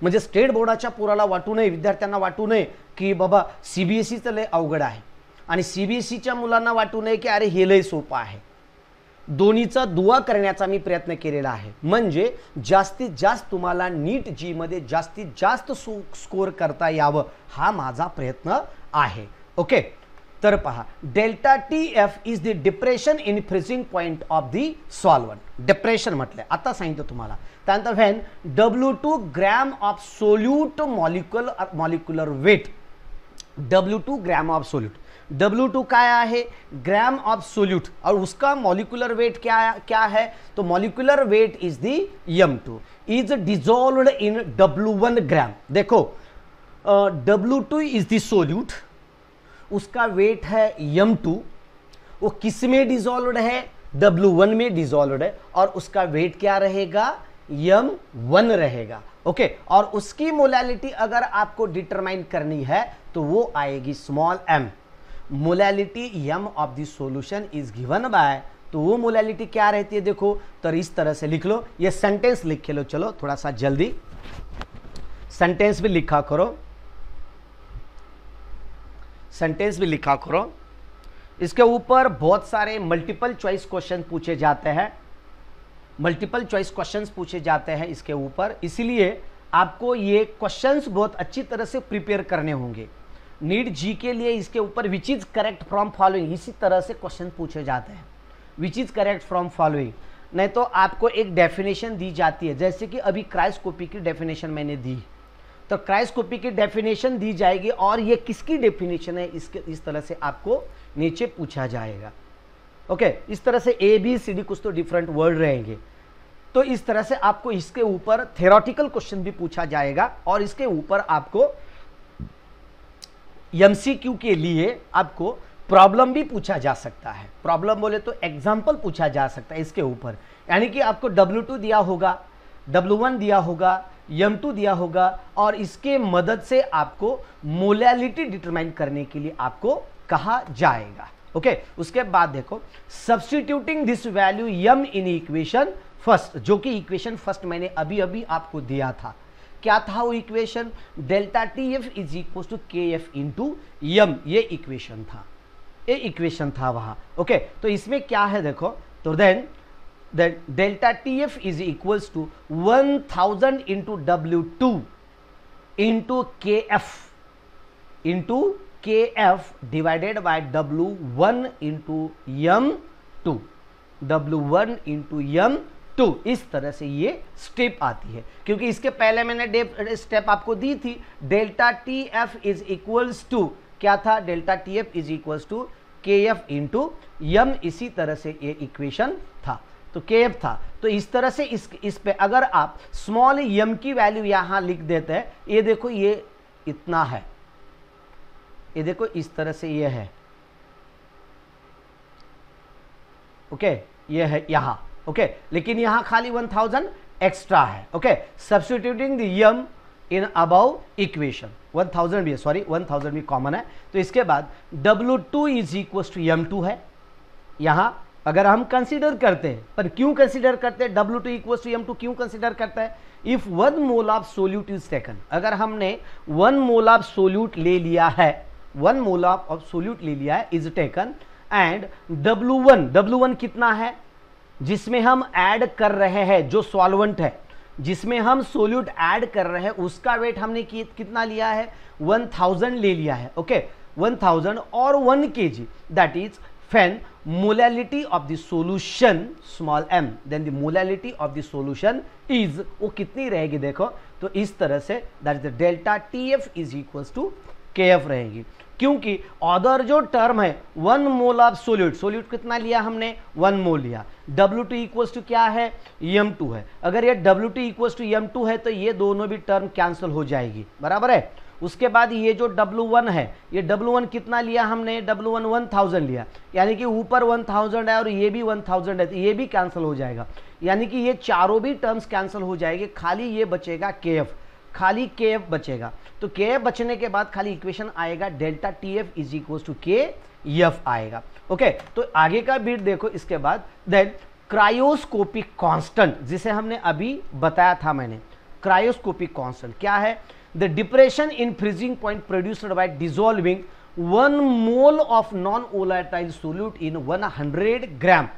A: म्हणजे स्टेट बोर्डाच्या पुराला वाटू नये विद्यार्थ्यांना वाटू नये की बाबा सी बी एस ईचं लय अवघड आहे आणि सी बी एस ईच्या e मुलांना वाटू नये की अरे हे लय सोपं आहे दोन्हीचा दुवा करण्याचा मी प्रयत्न केलेला आहे म्हणजे जास्तीत जास्त तुम्हाला नीट जीमध्ये जास्तीत जास्त सो स्कोअर करता यावं हा माझा प्रयत्न आहे ओके तर पहा delta T F is the depression in freezing point of the solvent depression म्हटलं आता सांगितलं तुम्हाला त्यानंतर when W two gram of solute molecule molecular weight W two gram of solute W two का है ग्रैम ऑफ सोल्यूट और उसका मॉलिकुलर वेट क्या क्या है तो molecular weight is the M two is dissolve in W one gram देखो डब्ल्यू टू इज दोल्यूट उसका वेट है यम टू वो किस में डिजोल्व है डब्ल्यू वन में डिजोल्व है और उसका वेट क्या रहेगा यम वन रहेगा ओके और उसकी मोलैलिटी अगर आपको डिटरमाइन करनी है तो वो आएगी small M molality M of the solution is given by तो वो मोलैलिटी क्या रहती है देखो तो इस तरह से लिख लो ये सेंटेंस लिख के लो चलो थोड़ा सा जल्दी सेंटेंस भी लिखा करो सेंटेंस भी लिखा करो इसके ऊपर बहुत सारे मल्टीपल चॉइस क्वेश्चन पूछे जाते हैं मल्टीपल चॉइस क्वेश्चंस पूछे जाते हैं इसके ऊपर इसलिए आपको ये क्वेश्चंस बहुत अच्छी तरह से प्रिपेयर करने होंगे नीड जी के लिए इसके ऊपर which is correct from following इसी तरह से क्वेश्चन पूछे जाते हैं which is correct from following नहीं तो आपको एक डेफिनेशन दी जाती है जैसे कि अभी क्राइस कॉपी की डेफिनेशन मैंने दी तो क्राइस्कोपी की डेफिनेशन दी जाएगी और ये किसकी डेफिनेशन है इसके इस तरह से आपको नीचे पूछा जाएगा ओके okay, इस तरह से ए बी सी डी कुछ तो डिफरेंट वर्ड रहेंगे तो इस तरह से आपको इसके ऊपर थेरोटिकल क्वेश्चन भी पूछा जाएगा और इसके ऊपर आपको एम के लिए आपको प्रॉब्लम भी पूछा जा सकता है प्रॉब्लम बोले तो एग्जाम्पल पूछा जा सकता है इसके ऊपर यानी कि आपको W2 दिया होगा W1 दिया होगा यमटू दिया होगा और इसके मदद से आपको मोलैलिटी डिटरमाइन करने के लिए आपको कहा जाएगा ओके okay, उसके बाद देखो substituting this value M in equation first जो कि इक्वेशन फर्स्ट मैंने अभी अभी आपको दिया था क्या था वो equation delta T F is equal to K F into M ये इक्वेशन था ये इक्वेशन था वहां ओके okay, तो इसमें क्या है देखो तो then that delta TF is equals to 1000 into W2 into KF into KF divided by W1 into M2 W1 into M2 इस तरह से ये स्टेप आती है क्योंकि इसके पहले मैंने स्टेप आपको दी थी delta T F is equals to क्या था delta T F is equals to K F into M इसी तरह से ये इक्वेशन था तो केएफ था तो इस तरह से इस इस पे अगर आप स्मॉल यम की वैल्यू यहां लिख देते हैं ये देखो ये इतना है ये देखो इस तरह से ये है ओके ये है यहां ओके लेकिन यहां खाली वन थाउजेंड एक्स्ट्रा है okay substituting them M in above equation one thousand भी है सॉरी वन थाउजेंड भी कॉमन है तो इसके बाद W2 two is equal to M two है यहां अगर हम कंसिडर करते हैं पर क्यों कंसिडर करते हैं W two equal to M two क्यों कंसिडर करता है if one mole of solute is taken अगर हमने वन मोल ऑफ सोल्यूट ले लिया है one mole of of solute ले लिया है is taken and W one W one कितना है जिसमें हम ऐड कर रहे हैं जो सॉल्वेंट है जिसमें हम सोल्यूट ऐड कर रहे हैं उसका वेट हमने कि, कितना लिया है 1000 ले लिया है ओके okay? 1000 और 1 K G that is when molality of the solution small M then the molality of the solution is वो कितनी रहेगी देखो तो इस तरह से that is the delta T F is equals to K F रहेगी क्योंकि अदर जो टर्म है one mole of solute solute कितना लिया हमने वन मोल लिया डब्ल्यू टू इक्वल्स टू क्या है एम टू है अगर ये W two equals to M two है तो ये दोनों भी टर्म कैंसिल हो जाएगी बराबर है उसके बाद ये जो W1 है ये W1 कितना लिया हमने W1 1000 लिया यानी कि ऊपर 1000 है और ये भी 1000 है तो ये भी कैंसिल हो जाएगा यानी कि ये चारों भी टर्म्स कैंसिल हो जाएंगे खाली ये बचेगा के एफ खाली के एफ बचेगा तो के एफ बचने के बाद खाली इक्वेशन आएगा delta T F is equal to K F आएगा ओके तो आगे का बीट देखो इसके बाद देन क्रायोस्कोपिक कांस्टेंट जिसे हमने अभी बताया था मैंने क्रायोस्कोपिक कांस्टेंट क्या है the depression in freezing point produced by dissolving one mole of non-volatile solute in 100 gram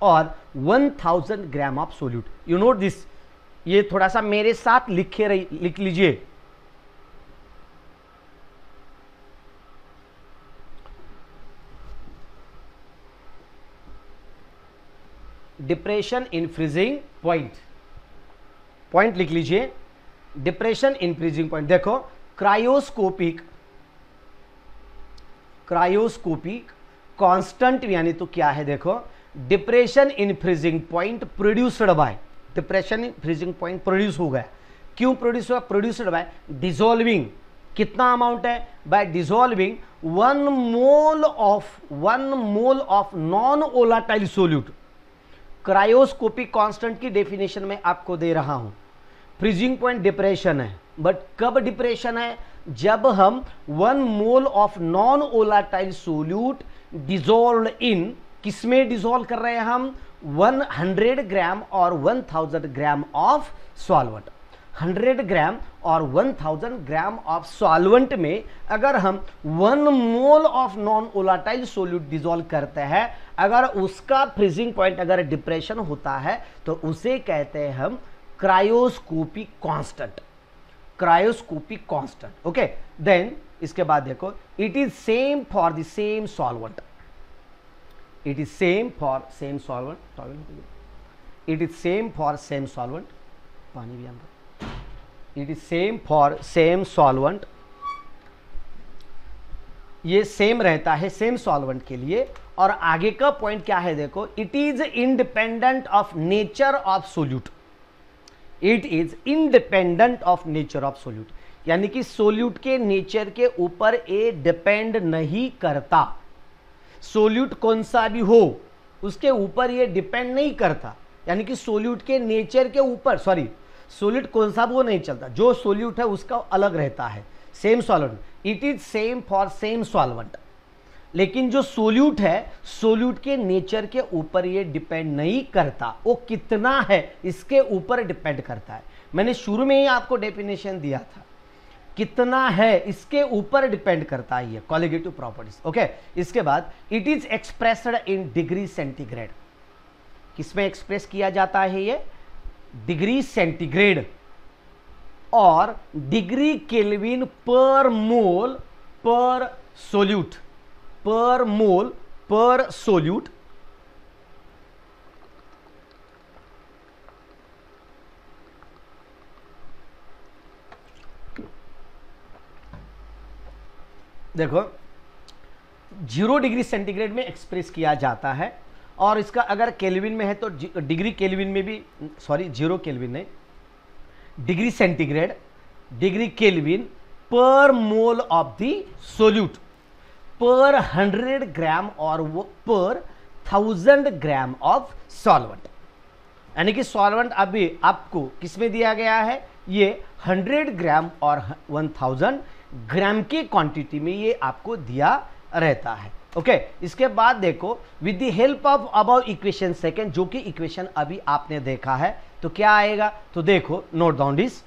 A: or 1000 gram of solute. You note this. ये थोड़ा सा मेरे साथ लिखे रही लिख लीजिए depression in freezing point point लिख लीजिए डिप्रेशन इन फ्रीजिंग पॉइंट देखो क्रायोस्कोपिक क्रायोस्कोपिक कांस्टेंट यानी तो क्या है देखो depression in freezing point produced by depression in freezing point produce हो गया क्यों प्रोड्यूस हुआ प्रोड्यूसड बाय डिजोल्विंग कितना अमाउंट है by dissolving one mole of one mole of non volatile solute cryoscopic constant की डेफिनेशन में आपको दे रहा हूं फ्रीजिंग पॉइंट डिप्रेशन है बट कब डिप्रेशन है जब हम one mole of non volatile solute dissolve in किसमें डिजोल्व कर रहे हैं हम 100 ग्राम और 1000 ग्राम ऑफ सॉल्वेंट 100 ग्राम और 1000 ग्राम ऑफ सॉल्वेंट में अगर हम one mole of non volatile solute dissolve करते हैं अगर उसका फ्रीजिंग पॉइंट अगर डिप्रेशन होता है तो उसे कहते हैं हम cryoscopic constant cryoscopic constant okay then इसके बाद देखो it is same for the same solvent it is same for same solvent it is same for same solvent पानी भी अंदर it is same for same solvent ये सेम रहता है सेम सॉल्वेंट के लिए और आगे का पॉइंट क्या है देखो it is independent of nature of solute it is independent of nature of solute यानी कि सोल्यूट के नेचर के ऊपर ये डिपेंड नहीं करता सोल्यूट कौन सा भी हो उसके ऊपर ये डिपेंड नहीं करता यानी कि सोल्यूट के नेचर के ऊपर सॉरी सोल्यूट कौन सा वो नहीं चलता जो सोल्यूट है उसका अलग रहता है same solvent it is same for same solvent लेकिन जो सोल्यूट है सोल्यूट के नेचर के ऊपर ये डिपेंड नहीं करता वो कितना है इसके ऊपर डिपेंड करता है मैंने शुरू में ही आपको डेफिनेशन दिया था कितना है इसके ऊपर डिपेंड करता है ये कॉलिगेटिव प्रॉपर्टीज ओके इसके बाद it is expressed in degree centigrade किसमें एक्सप्रेस किया जाता है ये डिग्री सेंटीग्रेड और degree kelvin per mole per solute per mole per solute देखो जीरो डिग्री सेंटीग्रेड में एक्सप्रेस किया जाता है और इसका अगर केल्विन में है तो डिग्री केल्विन में भी सॉरी जीरो केल्विन नहीं degree centigrade degree kelvin per mole of the solute per hundred gram और per thousand gram of solvent यानी कि सॉल्वेंट अभी आपको किसमें दिया गया है ये हंड्रेड ग्राम और थाउजेंड ग्राम की क्वांटिटी में ये आपको दिया रहता है ओके okay, इसके बाद देखो with the help of above equation second जो कि इक्वेशन अभी आपने देखा है तो क्या आएगा तो देखो note down this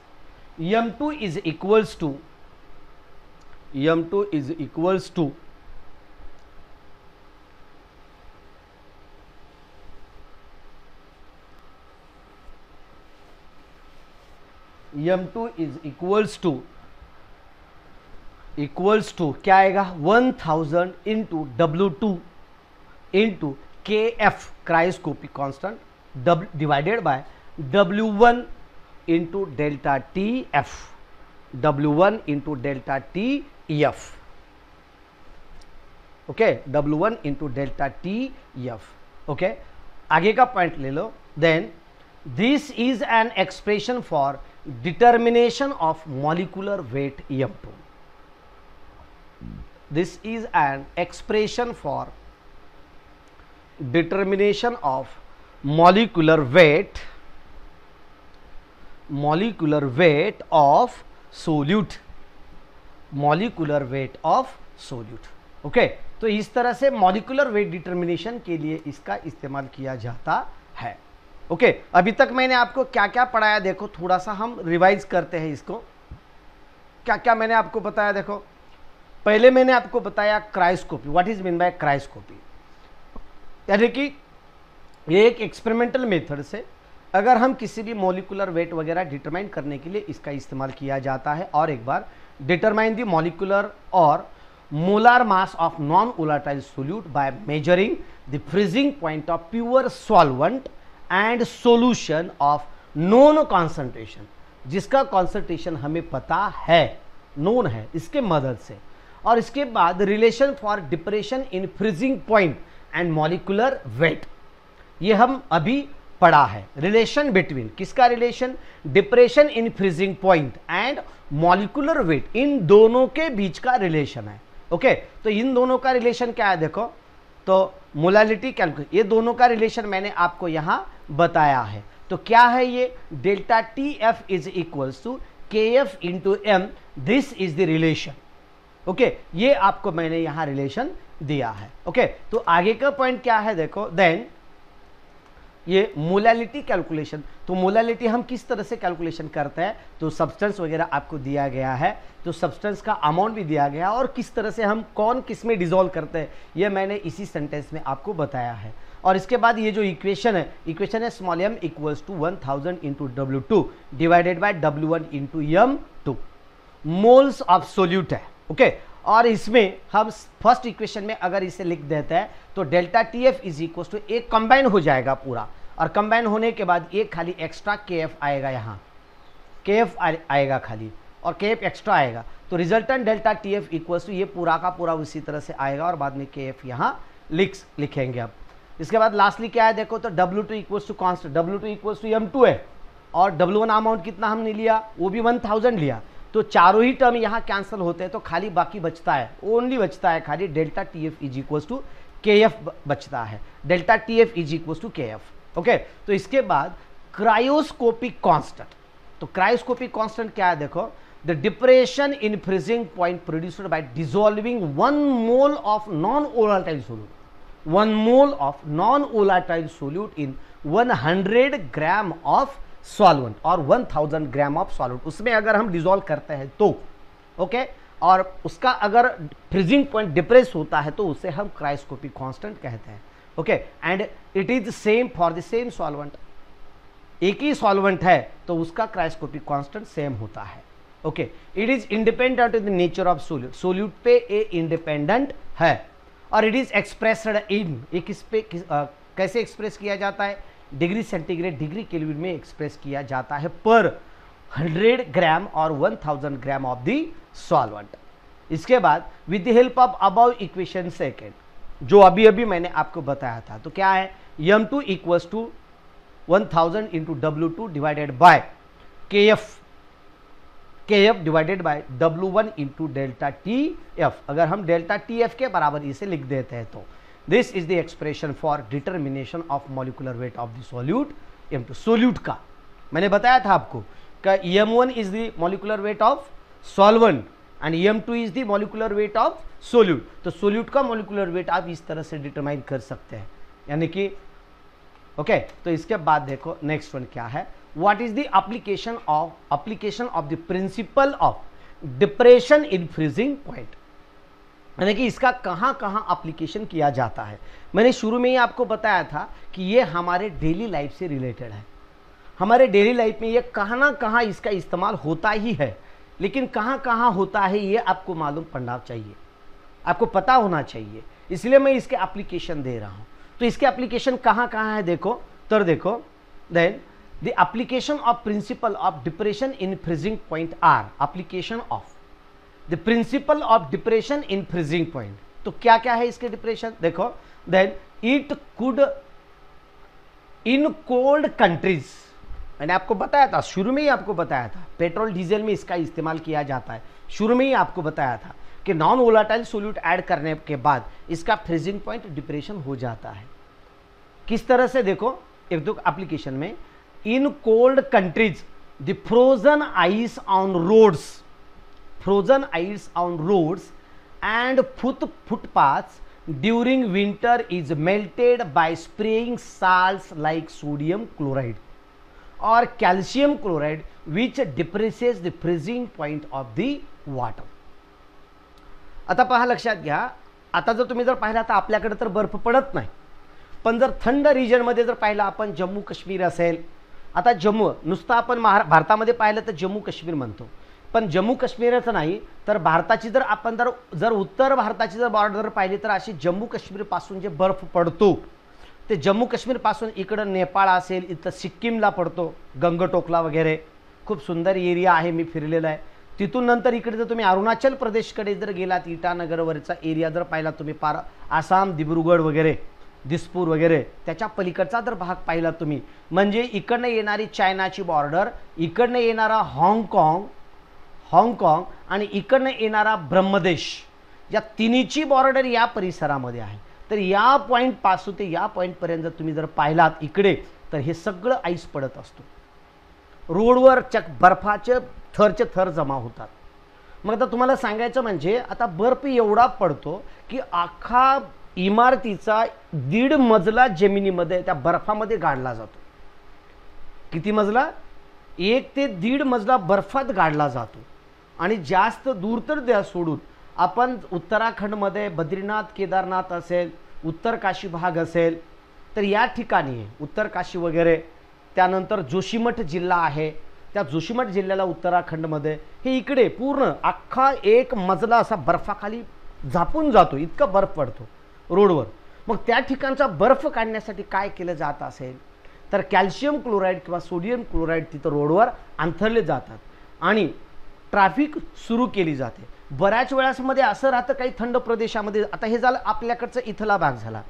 A: M two is equals to M two is equals to M two is equals to equals to क्या आएगा one thousand into W two into K F cryoscopic constant divided by W one into delta T F W one into delta T F okay W one into delta T F okay आगे का पॉइंट ले लो then this is an expression for determination of molecular weight m2 this is an expression for determination of molecular weight molecular weight of solute molecular weight of solute okay तो इस तरह से मॉलिकुलर वेट डिटर्मिनेशन के लिए इसका इस्तेमाल किया जाता है ओके okay, अभी तक मैंने आपको क्या क्या पढ़ाया देखो थोड़ा सा हम रिवाइज करते हैं इसको क्या क्या मैंने आपको बताया देखो पहले मैंने आपको बताया cryoscopy what is mean by cryoscopy यानी कि ये एक एक्सपेरिमेंटल मेथड से अगर हम किसी भी मोलिकुलर वेट वगैरह डिटरमाइन करने के लिए इसका इस्तेमाल किया जाता है और एक बार डिटरमाइन द मोलिकुलर और molar mass of non volatile solute by measuring the freezing point of pure solvent and solution of known concentration जिसका कॉन्सेंट्रेशन हमें पता है नोन है इसके मदद से और इसके बाद relation for depression in freezing point and molecular weight ये हम अभी पढ़ा है रिलेशन बिटवीन किसका relation depression in freezing point and molecular weight इन दोनों के बीच का रिलेशन है ओके okay, तो इन दोनों का रिलेशन क्या है देखो तो मोलालिटी कैलकुलेशन ये दोनों का रिलेशन मैंने आपको यहाँ बताया है तो क्या है ये delta T F is equals to K F into m this is the relation okay ये आपको मैंने यहाँ रिलेशन दिया है ओके okay, तो आगे का पॉइंट क्या है देखो देन ये मोलैलिटी कैलकुलेशन तो मोलैलिटी हम किस तरह से कैलकुलेशन करते हैं तो सब्सटेंस वगैरह आपको दिया गया है तो सब्सटेंस का अमाउंट भी दिया गया और किस तरह से हम कौन किस में डिजोल्व करते हैं ये मैंने इसी सेंटेंस में आपको बताया है और इसके बाद ये जो इक्वेशन है इक्वेशन है small M equals to one thousand into W two divided by W one into M two moles of solute है ओके okay? और इसमें हम फर्स्ट इक्वेशन में अगर इसे लिख देते हैं तो delta T F is equal to एक कंबाइन हो जाएगा पूरा और कंबाइन होने के बाद एक खाली एक्स्ट्रा के एफ आएगा यहाँ के एफ आएगा खाली और के एफ एक्स्ट्रा आएगा तो resultant delta T F equal to ये पूरा का पूरा उसी तरह से आएगा और बाद में के एफ यहाँ लिख लिखेंगे अब इसके बाद लास्टली क्या है देखो तो W two equal to constant W two equal to M two है और डब्ल्यू वन अमाउंट कितना हमने लिया वो भी वन थाउजेंड लिया तो चारों ही टर्म यहाँ कैंसिल होते हैं तो खाली बाकी बचता है ओनली बचता है खाली delta T F is equal to K F बचता है delta T F is equal to K F okay तो इसके बाद क्रायोस्कोपिक कॉन्स्टेंट तो क्रायोस्कोपिक कॉन्स्टेंट क्या है देखो the depression in freezing point produced by dissolving one mole of non volatile solute one mole of non volatile solute in one hundred gram of solvent और 1000 ग्राम ऑफ सॉल्वेंट उसमें अगर हम डिजोल्व करते हैं तो ओके और उसका अगर फ्रीजिंग पॉइंट डिप्रेस होता है तो उसे हम क्राइस्कोपिक कांस्टेंट कहते हैं okay and it is same for the same solvent एक ही सॉल्वेंट है तो उसका क्राइस्कोपिक कांस्टेंट सेम होता है okay it is independent in the nature of solute solute पे ए इंडिपेंडेंट है और इट इज एक्सप्रेस इन एक इस पे किस, आ, कैसे एक्सप्रेस किया जाता है डिग्री सेंटीग्रेड डिग्री केल्विन में एक्सप्रेस किया जाता है पर 100 ग्राम और 1000 ग्राम ऑफ दी सॉल्वेंट इसके बाद with the help of above equation second जो अभी अभी मैंने आपको बताया था तो क्या है M two equals to one thousand into W two divided by K F K F divided by W one into delta T F अगर हम डेल्टा टी एफ के बराबर इसे लिख देते हैं तो is the expression for determination of of weight of the solute M two solute का मैंने बताया था आपको M one is the molecular weight of solvent and M two is the molecular weight of solute तो सोल्यूट का मॉलिकुलर वेट आप इस तरह से डिटरमाइन कर सकते हैं यानी कि ओके okay, तो इसके बाद देखो नेक्स्ट वन क्या है what is the application of application of the principle of depression in freezing point यानी कि इसका कहाँ कहाँ अप्लीकेशन किया जाता है मैंने शुरू में ही आपको बताया था कि ये हमारे डेली लाइफ से रिलेटेड है हमारे डेली लाइफ में ये कहाँ ना कहाँ इसका इस्तेमाल होता ही है लेकिन कहाँ कहाँ होता है ये आपको मालूम पड़ना चाहिए आपको पता होना चाहिए इसलिए मैं इसके एप्लीकेशन दे रहा हूँ तो इसके एप्लीकेशन कहाँ कहाँ है देखो तो देखो then the application of principle of depression in freezing point are application of the principle of depression in freezing point तो क्या क्या है इसके डिप्रेशन देखो then it could in cold countries मैंने आपको बताया था शुरू में ही आपको बताया था पेट्रोल डीजल में इसका इस्तेमाल किया जाता है शुरू में ही आपको बताया था कि नॉन वोलाटाइल सोल्यूट ऐड करने के बाद इसका फ्रीजिंग पॉइंट डिप्रेशन हो जाता है किस तरह से देखो एक दो एप्लीकेशन में in cold countries the frozen ice on roads frozen ice on roads and foot footpath during winter is melted by spraying salts like sodium chloride or calcium chloride विच depresses the freezing point of the water आता पहा लक्षात घ्या आता जर तुम्ही जर पाहिला तर आपल्याकडे तर बर्फ पडत नाही पण जर थंड रिजनमध्ये जर पाहिलं आपण जम्मू काश्मीर असेल आता जम्मू नुसतं आपण महा भारतामध्ये पाहिलं तर जम्मू काश्मीर म्हणतो पण जम्मू काश्मीरच नाही तर भारताची जर आपण जर जर उत्तर भारताची जर बॉर्डर पाहिली तर अशी जम्मू काश्मीरपासून जे बर्फ पडतो ते जम्मू काश्मीरपासून इकडं नेपाळ असेल इथं सिक्कीमला पडतो गंगटोकला वगैरे खूप सुंदर एरिया आहे मी फिरलेला आहे तिथून नंतर इकडे जर तुम्ही अरुणाचल प्रदेशकडे जर गेलात इटानगरवरचा एरिया जर पाहिला तुम्ही पार आसाम दिब्रुगड वगैरे दिसपूर वगैरे त्याच्या पलीकडचा जर भाग पाहिला तुम्ही म्हणजे इकडनं येणारी चायनाची बॉर्डर इकडनं येणारा हाँगकाँग हाँगकाँग आणि इकडनं येणारा ब्रह्मदेश या तिन्हीची बॉर्डर या परिसरामध्ये आहे तर या पॉईंट ते या पॉईंटपर्यंत जर तुम्ही जर पाहिलात इकडे तर हे सगळं आईस पडत असतो रोडवर चक बर्फाचे थरचे थर जमा होतात मग आता तुम्हाला सांगायचं म्हणजे आता बर्फ एवढा पडतो की अख्खा इमारतीचा दीड मजला जमिनीमध्ये त्या बर्फामध्ये गाडला जातो किती मजला एक ते दीड मजला बर्फात गाडला जातो आणि जास्त दूर तर द्या सोडून आपण उत्तराखंडमध्ये बद्रीनाथ केदारनाथ असेल उत्तर काशी भाग असेल तर या ठिकाणी उत्तर काशी वगैरे त्यानंतर जोशीमठ जिल्हा आहे त्या जोशीमठ जिल्ह्याला उत्तराखंडमध्ये हे इकडे पूर्ण अख्खा एक मजला असा बर्फाखाली झापून जातो इतका बर्फ पडतो रोडवर मग त्या ठिकाणचा बर्फ काढण्यासाठी काय केलं जात असेल तर कॅल्शियम क्लोराईड किंवा सोडियम क्लोराईड तिथं रोडवर अंथरले जातात आणि ट्रॅफिक सुरू केली जाते बऱ्याच वेळासमध्ये असं राहतं काही थंड प्रदेशामध्ये आता हे झालं आपल्याकडचं इथला भाग झाला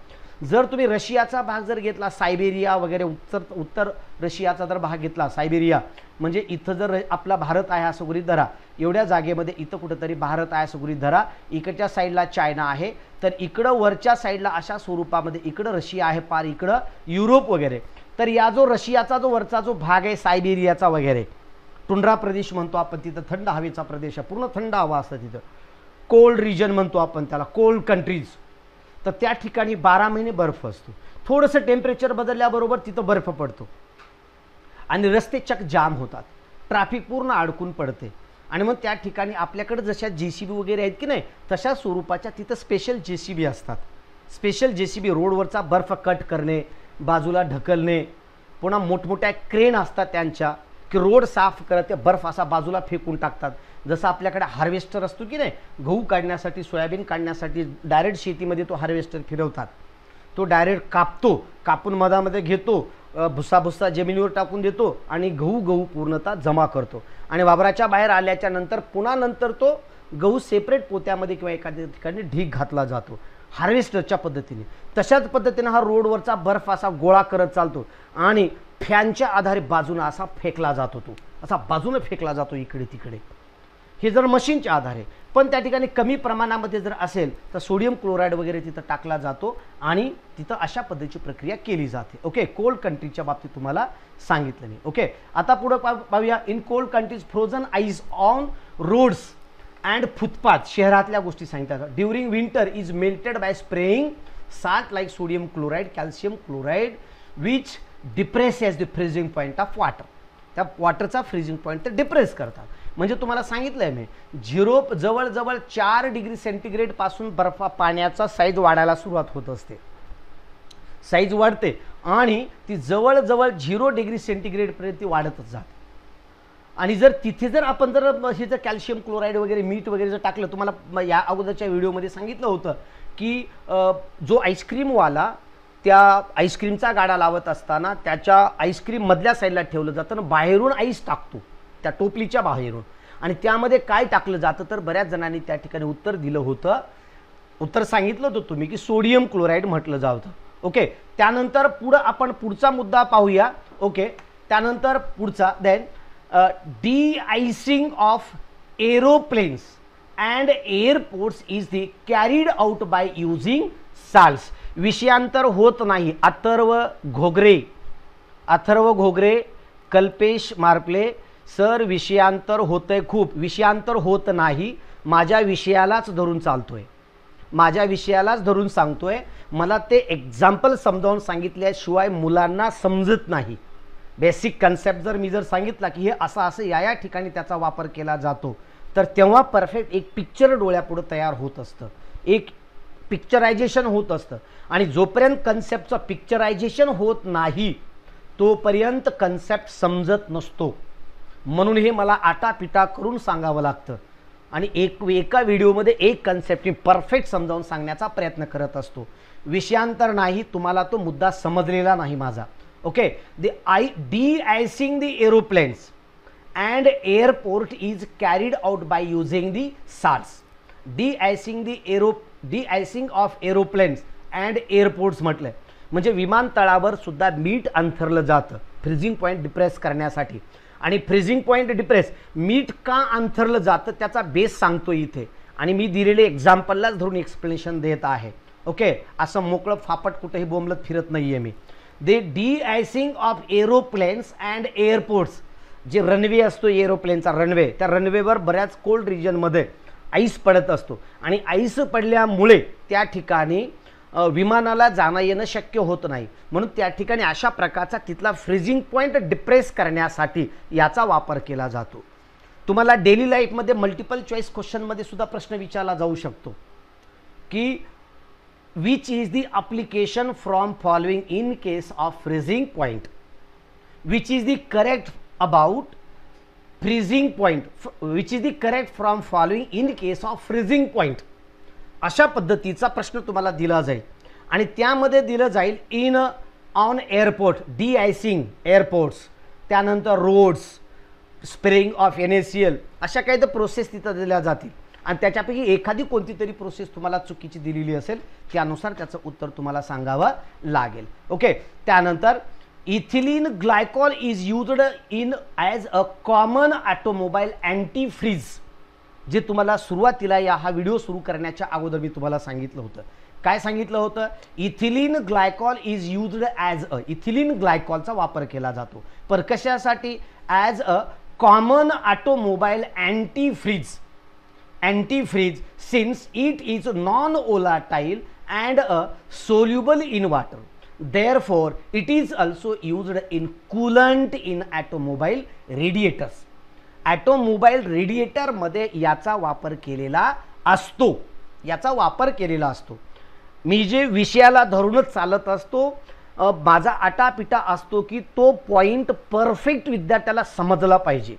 A: जर तुम्ही रशियाचा भाग जर घेतला सायबेरिया वगैरे उत्तर उत्तर रशियाचा जर भाग घेतला सायबेरिया म्हणजे इथं जर आपला भारत आहे असं गृहित धरा एवढ्या जागेमध्ये इथं कुठंतरी भारत आहे असं गृहित धरा इकडच्या साईडला चायना आहे तर इकडं वरच्या साईडला अशा स्वरूपामध्ये इकडं रशिया आहे पार इकडं युरोप वगैरे तर या जो रशियाचा जो वरचा जो भाग आहे सायबेरियाचा वगैरे टुंड्रा प्रदेश म्हणतो आपण तिथं थंड हवेचा प्रदेश आहे पूर्ण थंड हवा असतं तिथं कोल्ड रिजन म्हणतो आपण त्याला कोल्ड कंट्रीज तर त्या ठिकाणी बारा महिने बर्फ असतो थोडंसं टेम्परेचर बदलल्याबरोबर तिथं बर्फ पडतो आणि रस्ते चक जाम होतात ट्रॅफिक पूर्ण अडकून पडते आणि मग त्या ठिकाणी आपल्याकडे जशा जे सी बी वगैरे आहेत की नाही तशा स्वरूपाच्या तिथं स्पेशल जे सी बी असतात स्पेशल जे सी बी रोडवरचा बर्फ कट करणे बाजूला ढकलणे पुन्हा मोठमोठ्या क्रेन असतात त्यांच्या की रोड साफ करत ते बर्फ असा बाजूला फेकून टाकतात जसं आपल्याकडे हार्वेस्टर असतो की नाही गहू काढण्यासाठी सोयाबीन काढण्यासाठी डायरेक्ट शेतीमध्ये तो हार्वेस्टर फिरवतात तो डायरेक्ट कापतो कापून मधामध्ये घेतो भुसा भुसा जमिनीवर टाकून देतो आणि गहू गहू पूर्णतः जमा करतो आणि वावराच्या बाहेर आल्याच्या नंतर पुन्हा नंतर तो गहू सेपरेट पोत्यामध्ये किंवा एखाद्या ठिकाणी ढीक घातला जातो हार्वेस्टरच्या पद्धतीने तशाच पद्धतीने हा रोडवरचा बर्फ असा गोळा करत चालतो आणि फॅनच्या आधारे बाजूनं असा फेकला जात होतो असा बाजूनं फेकला जातो इकडे तिकडे हे जर मशीनच्या आधारे पण त्या ठिकाणी कमी प्रमाणामध्ये जर असेल तर सोडियम क्लोराईड वगैरे तिथं टाकला जातो आणि तिथं अशा पद्धतीची प्रक्रिया केली जाते ओके कोल्ड कंट्रीच्या बाबतीत तुम्हाला सांगितलं मी ओके आता पुढं पाहूया in cold countries frozen ice on roads and footpath शहरातल्या गोष्टी सांगितल्या during winter is melted by spraying salt like sodium chloride calcium chloride which depresses the freezing point of water त्या वॉटरचा फ्रीजिंग पॉईंट ते डिप्रेस करतात म्हणजे तुम्हाला सांगितलं आहे मी झिरो जवळजवळ चार डिग्री सेंटीग्रेडपासून बर्फा पाण्याचा साईज वाढायला सुरुवात होत असते साईज वाढते आणि ती जवळजवळ झिरो डिग्री सेंटीग्रेडपर्यंत ती वाढतच जाते आणि जर तिथे जर आपण जर हे जर कॅल्शियम क्लोराईड वगैरे मीठ वगैरे जर टाकलं तुम्हाला या अगोदरच्या व्हिडिओमध्ये सांगितलं होतं की जो आईस्क्रीमवाला त्या आईस्क्रीमचा गाडा लावत असताना त्याच्या आईस्क्रीममधल्या साईडला ठेवलं जातं आणि बाहेरून आईस टाकतो त्या टोपलीच्या बाहेरून आणि त्यामध्ये काय टाकलं जातं तर बऱ्याच जणांनी त्या ठिकाणी उत्तर दिलं होतं उत्तर सांगितलं होतं तुम्ही की सोडियम क्लोराईड म्हटलं जातं ओके त्यानंतर पुढं आपण पुढचा मुद्दा पाहूया ओके त्यानंतर पुढचा then de icing of aeroplanes and airports is the carried out by using salts विषयांतर होत नाही अथर्व घोगरे अथर्व घोगरे कल्पेश मार्पले सर विषयांतर होतंय खूप विषयांतर होत नाही माझ्या विषयालाच धरून चालतोय माझ्या विषयालाच धरून सांगतोय मला ते एक्झाम्पल समजावून सांगितल्याशिवाय मुलांना समजत नाही बेसिक कन्सेप्ट जर मी जर सांगितला की हे असं असं या या ठिकाणी त्याचा वापर केला जातो तर तेव्हा परफेक्ट एक पिक्चर डोळ्यापुढं तयार होत असतं एक पिक्चरायझेशन होत असतं आणि जोपर्यंत कन्सेप्टचं पिक्चरायझेशन होत नाही तोपर्यंत कन्सेप्ट समजत नसतो म्हणून हे मला आटापिटा करून सांगावं लागतं आणि एक एका व्हिडिओमध्ये एक कन्सेप्ट मी परफेक्ट समजावून सांगण्याचा प्रयत्न करत असतो विषयांतर नाही तुम्हाला तो मुद्दा समजलेला नाही माझा okay the I de icing the aeroplanes and airport is carried out by using the SARS de icing the aero de icing of aeroplanes and airports म्हटलं म्हणजे विमानतळावर सुद्धा मीठ अंथरलं जातं फ्रिजिंग पॉईंट डिप्रेस करण्यासाठी आणि फ्रिजिंग पॉईंट डिप्रेस मीठ का अंथरलं जातं त्याचा बेस सांगतो इथे आणि मी दिलेले एक्झाम्पललाच धरून एक्सप्लेनेशन देत आहे ओके असं मोकळं फापट कुठेही बोंबलत फिरत नाहीये मी the de icing of aeroplanes and airports जे रनवे असतो एरोप्लेनचा रनवे त्या रनवेवर बऱ्याच कोल्ड रिजनमध्ये आईस पडत असतो आणि आईस पडल्यामुळे त्या ठिकाणी विमानाला जाणं येणं शक्य होत नाही म्हणून त्या ठिकाणी अशा प्रकारचा तिथला फ्रीजिंग पॉईंट डिप्रेस करण्यासाठी याचा वापर केला जातो तुम्हाला डेली लाईफमध्ये मल्टिपल चॉईस क्वेश्चनमध्ये सुद्धा प्रश्न विचारला जाऊ शकतो की which is the application from following in case of freezing point which is the correct about freezing point which is the correct from following in case of freezing point अशा पद्धतीचा प्रश्न तुम्हाला दिला जाईल आणि त्यामध्ये दिलं जाईल in on airport de icing airports त्यानंतर roads spraying of N S C L अशा काही तर प्रोसेस तिथं दिल्या जातील आणि त्याच्यापैकी एखादी कोणती तरी प्रोसेस तुम्हाला चुकीची दिलेली असेल त्यानुसार त्याचं उत्तर तुम्हाला सांगावं लागेल ओके त्यानंतर ethylene glycol is used in as a common automobile anti freeze जे तुम्हाला सुरुवातीला या हा व्हिडिओ सुरू करण्याच्या अगोदर मी तुम्हाला सांगितलं होतं काय सांगितलं होतं ethylene glycol is used as a ethylene ग्लायकॉलचा वापर केला जातो पर कशासाठी as a common automobile anti freeze antifreeze it is non non-volatile and uh, soluble in water. Therefore, it is also used in coolant in automobile radiators. Automobile रेडिएटरमध्ये याचा वापर केलेला असतो याचा वापर केलेला असतो मी जे विषयाला धरूनच चालत असतो माझा आटापिटा असतो की तो पॉईंट परफेक्ट विद्यार्थ्याला समजला पाहिजे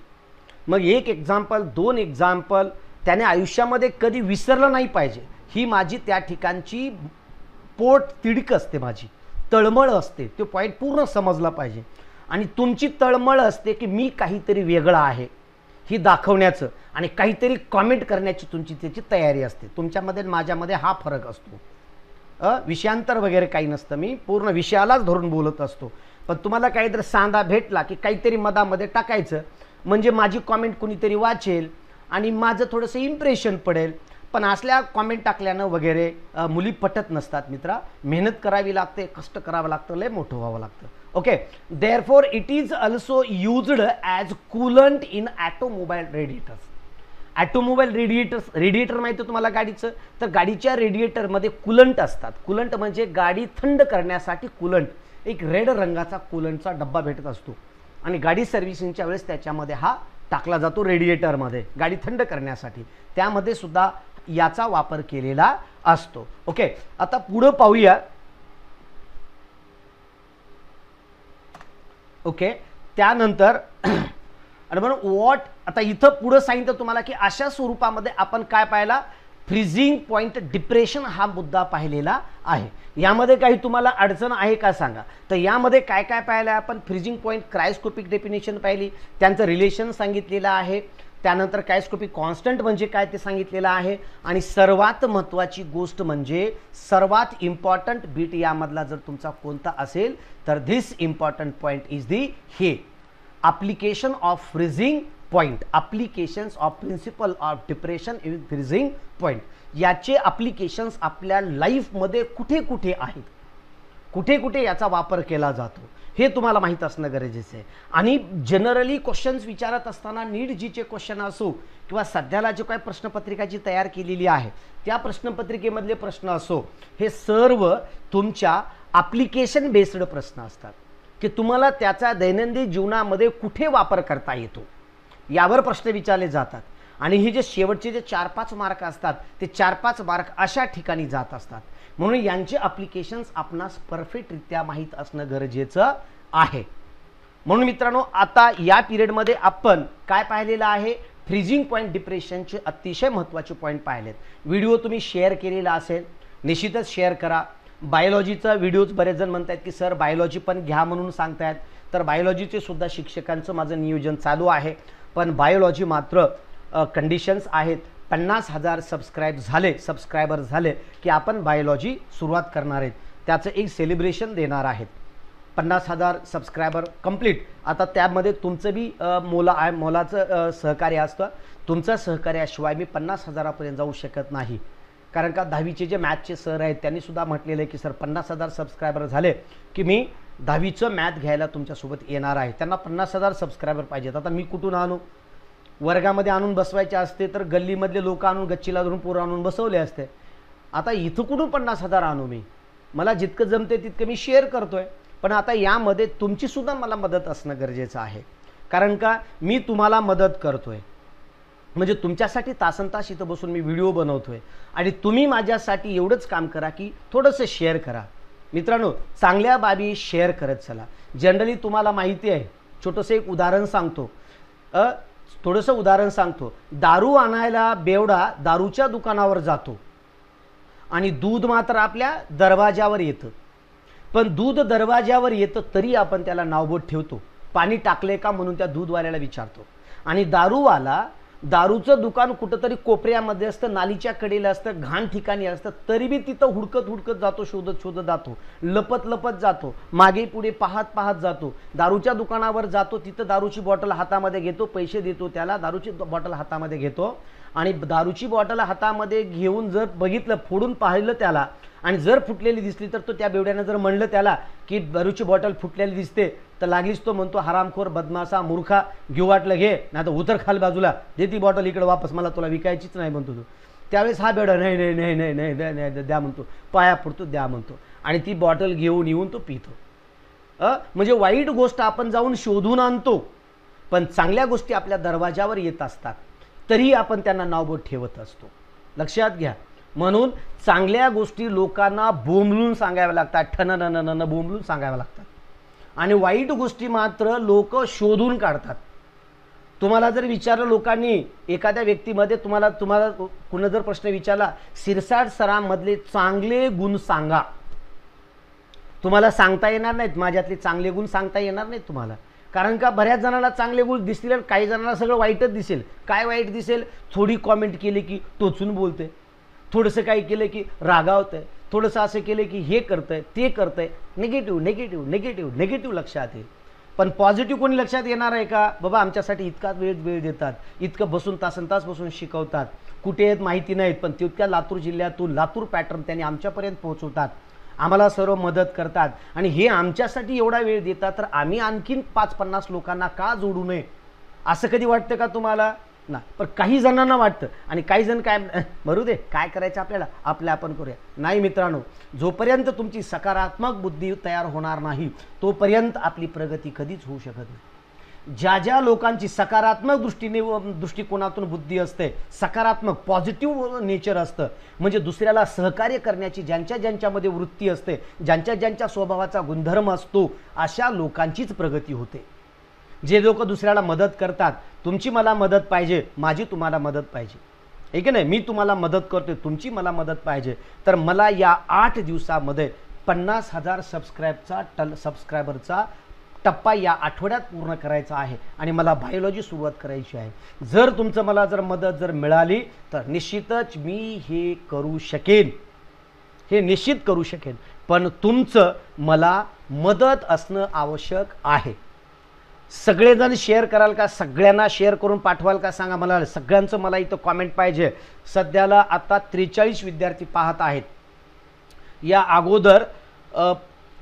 A: मग एक एक्झाम्पल दोन एक्झाम्पल त्याने आयुष्यामध्ये कधी विसरलं नाही पाहिजे ही माझी त्या ठिकाणची पोट तिडक असते माझी तळमळ असते तो पॉईंट पूर्ण समजला पाहिजे आणि तुमची तळमळ असते की मी काहीतरी वेगळं आहे ही दाखवण्याचं आणि काहीतरी कॉमेंट करण्याची तुमची त्याची तयारी असते तुमच्यामध्ये माझ्यामध्ये हा फरक असतो विषयांतर वगैरे काही नसतं मी पूर्ण विषयालाच धरून बोलत असतो पण तुम्हाला काहीतरी सांधा भेटला की काहीतरी मधामध्ये टाकायचं म्हणजे माझी कॉमेंट कुणीतरी वाचेल आणि माझं थोडंसं इम्प्रेशन पडेल पण असल्या कॉमेंट टाकल्यानं वगैरे मुली पटत नसतात मित्रा मेहनत करावी लागते कष्ट करावं लागतं लय मोठं व्हावं लागतं okay therefore it is also used as coolant in automobile radiators automobile radiators radiator माहिती तुम्हाला गाडीचं तर गाडीच्या रेडिएटरमध्ये कुलंट असतात कुलंट म्हणजे गाडी थंड करण्यासाठी कुलंट एक रेड रंगाचा कुलंटचा डब्बा भेटत असतो आणि गाडी सर्व्हिसिंगच्या वेळेस त्याच्यामध्ये हा टाकला जातो रेडिएटरमध्ये गाडी थंड करण्यासाठी त्यामध्ये सुद्धा याचा वापर केलेला असतो ओके आता पुढं पाहूया ओके त्यानंतर <clears throat> आणि म्हणून वॉट आता इथं पुढं सांगितलं तुम्हाला की अशा स्वरूपामध्ये आपण काय पाहिला फ्रीझिंग पॉईंट डिप्रेशन हा मुद्दा पाहिलेला आहे यामध्ये काही तुम्हाला अडचण आहे का सांगा तर यामध्ये काय काय पाहिलं आपण फ्रीजिंग पॉईंट क्रायस्कोपिक डेफिनेशन पाहिली त्यांचं रिलेशन सांगितलेलं आहे त्यानंतर कायस्कोपिक कॉन्स्टंट म्हणजे काय ते सांगितलेलं आहे आणि सर्वात महत्त्वाची गोष्ट म्हणजे सर्वात इम्पॉर्टंट बीट यामधला जर तुमचा कोणता असेल तर this important point is the हे application of freezing point applications of principle of depression freezing point याचे अप्लिकेशन्स आपल्या लाईफमध्ये कुठे कुठे आहेत कुठे कुठे याचा वापर केला जातो हे तुम्हाला माहीत असणं गरजेचं आहे आणि जनरली क्वेश्चन्स विचारत असताना नीट जीचे क्वेश्चन असो किंवा सध्याला जे काय प्रश्नपत्रिका जी तयार केलेली आहे त्या प्रश्नपत्रिकेमधले प्रश्न असो हे सर्व तुमच्या अप्लिकेशन बेस्ड प्रश्न असतात की तुम्हाला त्याचा दैनंदिन जीवनामध्ये कुठे वापर करता येतो यावर प्रश्न विचारले जातात आणि हे जे शेवटचे जे चार पाच मार्क असतात ते चार पाच मार्क अशा ठिकाणी जात असतात म्हणून यांचे अप्लिकेशन्स आपणास परफेक्टरित्या माहीत असणं गरजेचं आहे म्हणून मित्रांनो आता या पिरियडमध्ये आपण काय पाहिलेलं आहे फ्रीजिंग पॉईंट डिप्रेशनचे अतिशय महत्त्वाचे पॉईंट पाहिलेत व्हिडिओ तुम्ही शेअर केलेला असेल निश्चितच शेअर करा बायोलॉजीचा व्हिडिओज बरेच जण म्हणत आहेत की सर बायोलॉजी पण घ्या म्हणून सांगतायत तर बायोलॉजीचे सुद्धा शिक्षकांचं माझं नियोजन चालू आहे पण बायोलॉजी मात्र कंडिशन्स आहेत पन्नास हजार सबस्क्राईब झाले सबस्क्रायबर झाले की आपण बायोलॉजी सुरुवात करणार आहेत त्याचं एक सेलिब्रेशन देणार आहेत पन्नास हजार सबस्क्रायबर कंप्लीट आता त्यामध्ये तुमचं बी मोला आहे मोलाचं सहकार्य असतं तुमचं सहकार्याशिवाय मी पन्नास हजारापर्यंत जाऊ शकत नाही कारण का दहावीचे जे मॅथचे सर आहेत त्यांनीसुद्धा म्हटलेले आहे की सर पन्नास हजार सबस्क्रायबर झाले की मी दहावीचं मॅथ घ्यायला तुमच्यासोबत येणार आहे त्यांना पन्नास हजार सबस्क्रायबर पाहिजेत आता मी कुठून आणू वर्गामध्ये आणून बसवायचे असते तर गल्लीमधले लोक आणून गच्चीला धरून पोरं आणून बसवले असते आता इथं कुठून पन्नास हजार आणू मी मला जितकं जमते तितकं मी शेअर करतो आहे पण आता यामध्ये तुमचीसुद्धा मला मदत असणं गरजेचं आहे कारण का मी तुम्हाला मदत करतो आहे म्हणजे तुमच्यासाठी तासन तास इथं बसून मी व्हिडिओ बनवतो आहे आणि तुम्ही माझ्यासाठी एवढंच काम करा की थोडंसं शेअर करा मित्रांनो चांगल्या बाबी शेअर करत चला जनरली तुम्हाला माहिती आहे छोटंसं एक उदाहरण सांगतो थोडंसं उदाहरण सांगतो दारू आणायला बेवडा दारूच्या दुकानावर जातो आणि दूध मात्र आपल्या दरवाजावर येतं पण दूध दरवाजावर येतं तरी आपण त्याला नावबोट ठेवतो पाणी टाकले का म्हणून त्या दूधवाल्याला विचारतो आणि दारूवाला दारूचं दुकान कुठंतरी कोपऱ्यामध्ये असतं नालीच्या कडेला असतं घाण ठिकाणी असतं तरी बी तिथं हुडकत हुडकत जातो शोधत शोधत जातो लपत लपत जातो मागे पुढे पाहत पाहत जातो दारूच्या दुकानावर जातो तिथं दारूची बॉटल हातामध्ये घेतो पैसे देतो त्याला दारूची बॉटल हातामध्ये घेतो आणि दारूची बॉटल हातामध्ये घेऊन जर बघितलं फोडून पाहिलं त्याला आणि जर फुटलेली दिसली तर तो त्या बेवड्यानं जर म्हणलं त्याला की दारूची बॉटल फुटलेली दिसते तर लागलीच तो म्हणतो हरामखोर बदमासा मूर्खा घेऊ वाटलं घे नाही तर उतर खाल बाजूला दे ती बॉटल इकडं वापस मला तुला विकायचीच नाही म्हणतो तो त्यावेळेस हा बेडा नाही नाही नाही नाही नाही द्या नाही द्या म्हणतो पाया फुडतो द्या म्हणतो आणि ती बॉटल घेऊन येऊन तो पितो म्हणजे वाईट गोष्ट आपण जाऊन शोधून आणतो पण चांगल्या गोष्टी आपल्या दरवाजावर येत असतात तरी आपण त्यांना नावबोध ठेवत असतो लक्षात घ्या म्हणून चांगल्या गोष्टी लोकांना बोंबलून सांगाव्या लागतात न बोंबलून सांगाव्या लागतात आणि वाईट गोष्टी मात्र लोक शोधून काढतात तुम्हाला जर विचारलं लोकांनी एखाद्या व्यक्तीमध्ये तुम्हाला तुम्हाला कुणा जर प्रश्न विचारला सिरसाट सरांमधले चांगले गुण सांगा तुम्हाला सांगता येणार नाहीत माझ्यातले चांगले गुण सांगता येणार नाहीत तुम्हाला कारण का बऱ्याच जणांना चांगले गुण दिसतील आणि काही जणांना सगळं वाईटच दिसेल काय वाईट दिसेल थोडी कॉमेंट केली की टोचून बोलते थोडंसं काही केलं की रागावतं आहे थोडंसं असं केलं की हे करतं आहे ते करतं आहे निगेटिव्ह निगेटिव्ह निगेटिव्ह निगेटिव्ह लक्षात येईल पण पॉझिटिव्ह कोणी लक्षात येणार आहे का बाबा आमच्यासाठी इतका वेळ वेळ देतात इतकं बसून तासन तास बसून शिकवतात कुठे आहेत माहिती नाहीत पण तितक्या लातूर जिल्ह्यातून लातूर पॅटर्न त्यांनी आमच्यापर्यंत पोहोचवतात आम्हाला सर्व मदत करतात आणि हे आमच्यासाठी एवढा वेळ देतात तर आम्ही आणखीन पाच पन्नास लोकांना का जोडू नये असं कधी वाटतं का तुम्हाला ना पण काही जणांना वाटतं आणि काही जण काय बरू दे काय करायचं आपल्याला आपल्या आपण करूया नाही मित्रांनो जोपर्यंत तुमची सकारात्मक बुद्धी तयार होणार नाही तोपर्यंत आपली प्रगती कधीच होऊ शकत नाही ज्या ज्या लोकांची सकारात्मक दृष्टीने दृष्टिकोनातून बुद्धी असते सकारात्मक पॉझिटिव्ह नेचर असतं म्हणजे दुसऱ्याला सहकार्य करण्याची ज्यांच्या ज्यांच्यामध्ये वृत्ती असते ज्यांच्या ज्यांच्या स्वभावाचा गुणधर्म असतो अशा लोकांचीच प्रगती होते जे लोक दुसऱ्याला मदत करतात तुमची मला मदत पाहिजे माझी तुम्हाला मदत पाहिजे आहे की नाही मी तुम्हाला मदत करतोय तुमची मला मदत पाहिजे तर मला या आठ दिवसामध्ये पन्नास हजार सबस्क्राईबचा टल सबस्क्रायबरचा टप्पा या आठवड्यात पूर्ण करायचा आहे आणि मला बायोलॉजी सुरुवात करायची आहे जर तुमचं मला जर मदत जर मिळाली तर निश्चितच मी हे करू शकेन हे निश्चित करू शकेन पण तुमचं मला मदत असणं आवश्यक आहे सगळेजण शेअर कराल का सगळ्यांना शेअर करून पाठवाल का सांगा मला सगळ्यांचं मला इथं कॉमेंट पाहिजे सध्याला आता त्रेचाळीस विद्यार्थी पाहत आहेत या अगोदर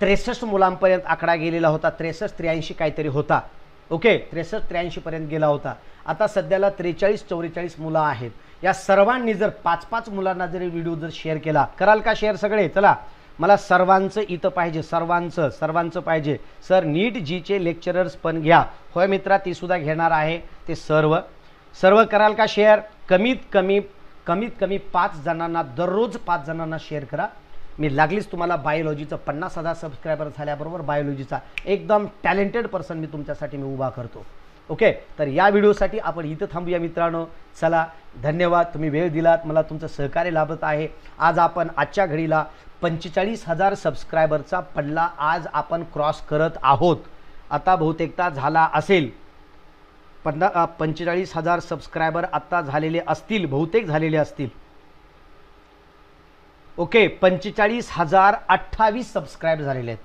A: त्रेसष्ट मुलांपर्यंत आकडा गेलेला होता त्रेसष्ट त्र्याऐंशी काहीतरी होता ओके त्रेसष्ट त्र्याऐंशीपर्यंत गेला होता आता सध्याला त्रेचाळीस चौवेचाळीस मुलं आहेत या सर्वांनी जर पाच पाच मुलांना जरी व्हिडिओ जर शेअर केला कराल का शेअर सगळे चला मला सर्वांचं इथं पाहिजे सर्वांचं सर्वांचं पाहिजे सर नीट जीचे लेक्चरर्स पण घ्या होय मित्रा ती सुद्धा घेणार आहे ते सर्व सर्व कराल का शेअर कमीत कमी कमीत कमी पाच जणांना दररोज पाच जणांना शेअर करा मी लागलीच तुम्हाला बायोलॉजीचं पन्नास हजार सबस्क्रायबर झाल्याबरोबर बायोलॉजीचा एकदम टॅलेंटेड पर्सन मी तुमच्यासाठी मी उभा करतो ओके तर या व्हिडिओसाठी आपण इथं थांबूया मित्रांनो चला धन्यवाद तुम्ही वेळ दिलात मला तुमचं सहकार्य लाभत आहे आज आपण आजच्या घडीला पंचेचाळीस हजार सबस्क्रायबरचा पल्ला आज आपण क्रॉस करत आहोत आता बहुतेकता झाला असेल पन्ना पंचेचाळीस हजार सबस्क्रायबर आत्ता झालेले असतील बहुतेक झालेले असतील ओके पंचेचाळीस हजार अठ्ठावीस सबस्क्राईब झालेले आहेत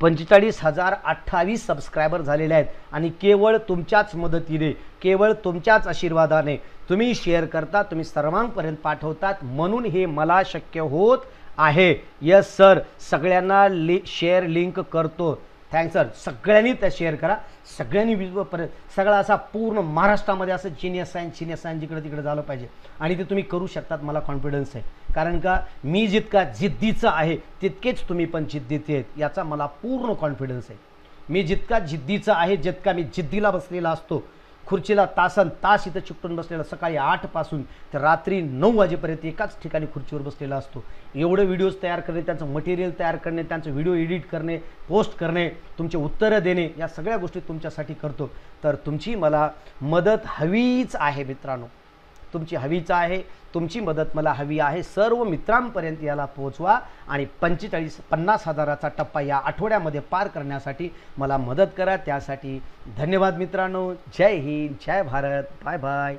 A: पंचेचाळीस हजार अठ्ठावीस सबस्क्रायबर झालेले आहेत आणि केवळ तुमच्याच मदतीने केवळ तुमच्याच आशीर्वादाने तुम्ही शेअर करता तुम्ही सर्वांपर्यंत पाठवतात म्हणून हे मला शक्य होत आहे यस सर सगळ्यांना लि शेअर लिंक करतो थँक्स सर सगळ्यांनी त्या शेअर करा सगळ्यांनी परत सगळा असा पूर्ण महाराष्ट्रामध्ये असं जिनियस सायन्स जिनियस सायन्स जिकडे तिकडे झालं पाहिजे आणि ते तुम्ही करू शकतात मला कॉन्फिडन्स आहे कारण का मी जितका जिद्दीचा आहे तितकेच तुम्ही पण जिद्दीचे आहेत याचा मला पूर्ण कॉन्फिडन्स आहे मी जितका जिद्दीचा आहे जितका मी जिद्दीला बसलेला असतो खुर्चीला तासन तास इथं चिकटून बसलेला सकाळी आठपासून तर रात्री नऊ वाजेपर्यंत एकाच ठिकाणी खुर्चीवर बसलेला असतो एवढे व्हिडिओज तयार करणे त्यांचं मटेरियल तयार करणे त्यांचं व्हिडिओ एडिट करणे पोस्ट करणे तुमचे उत्तरं देणे या सगळ्या गोष्टी तुमच्यासाठी करतो तर तुमची मला मदत हवीच आहे मित्रांनो तुमची हवीचा आहे तुमची मदत मला हवी आहे सर्व मित्रांपर्यंत याला पोहोचवा आणि पंचेचाळीस पन्नास हजाराचा टप्पा या आठवड्यामध्ये पार करण्यासाठी मला मदत करा त्यासाठी धन्यवाद मित्रांनो जय हिंद जय भारत बाय बाय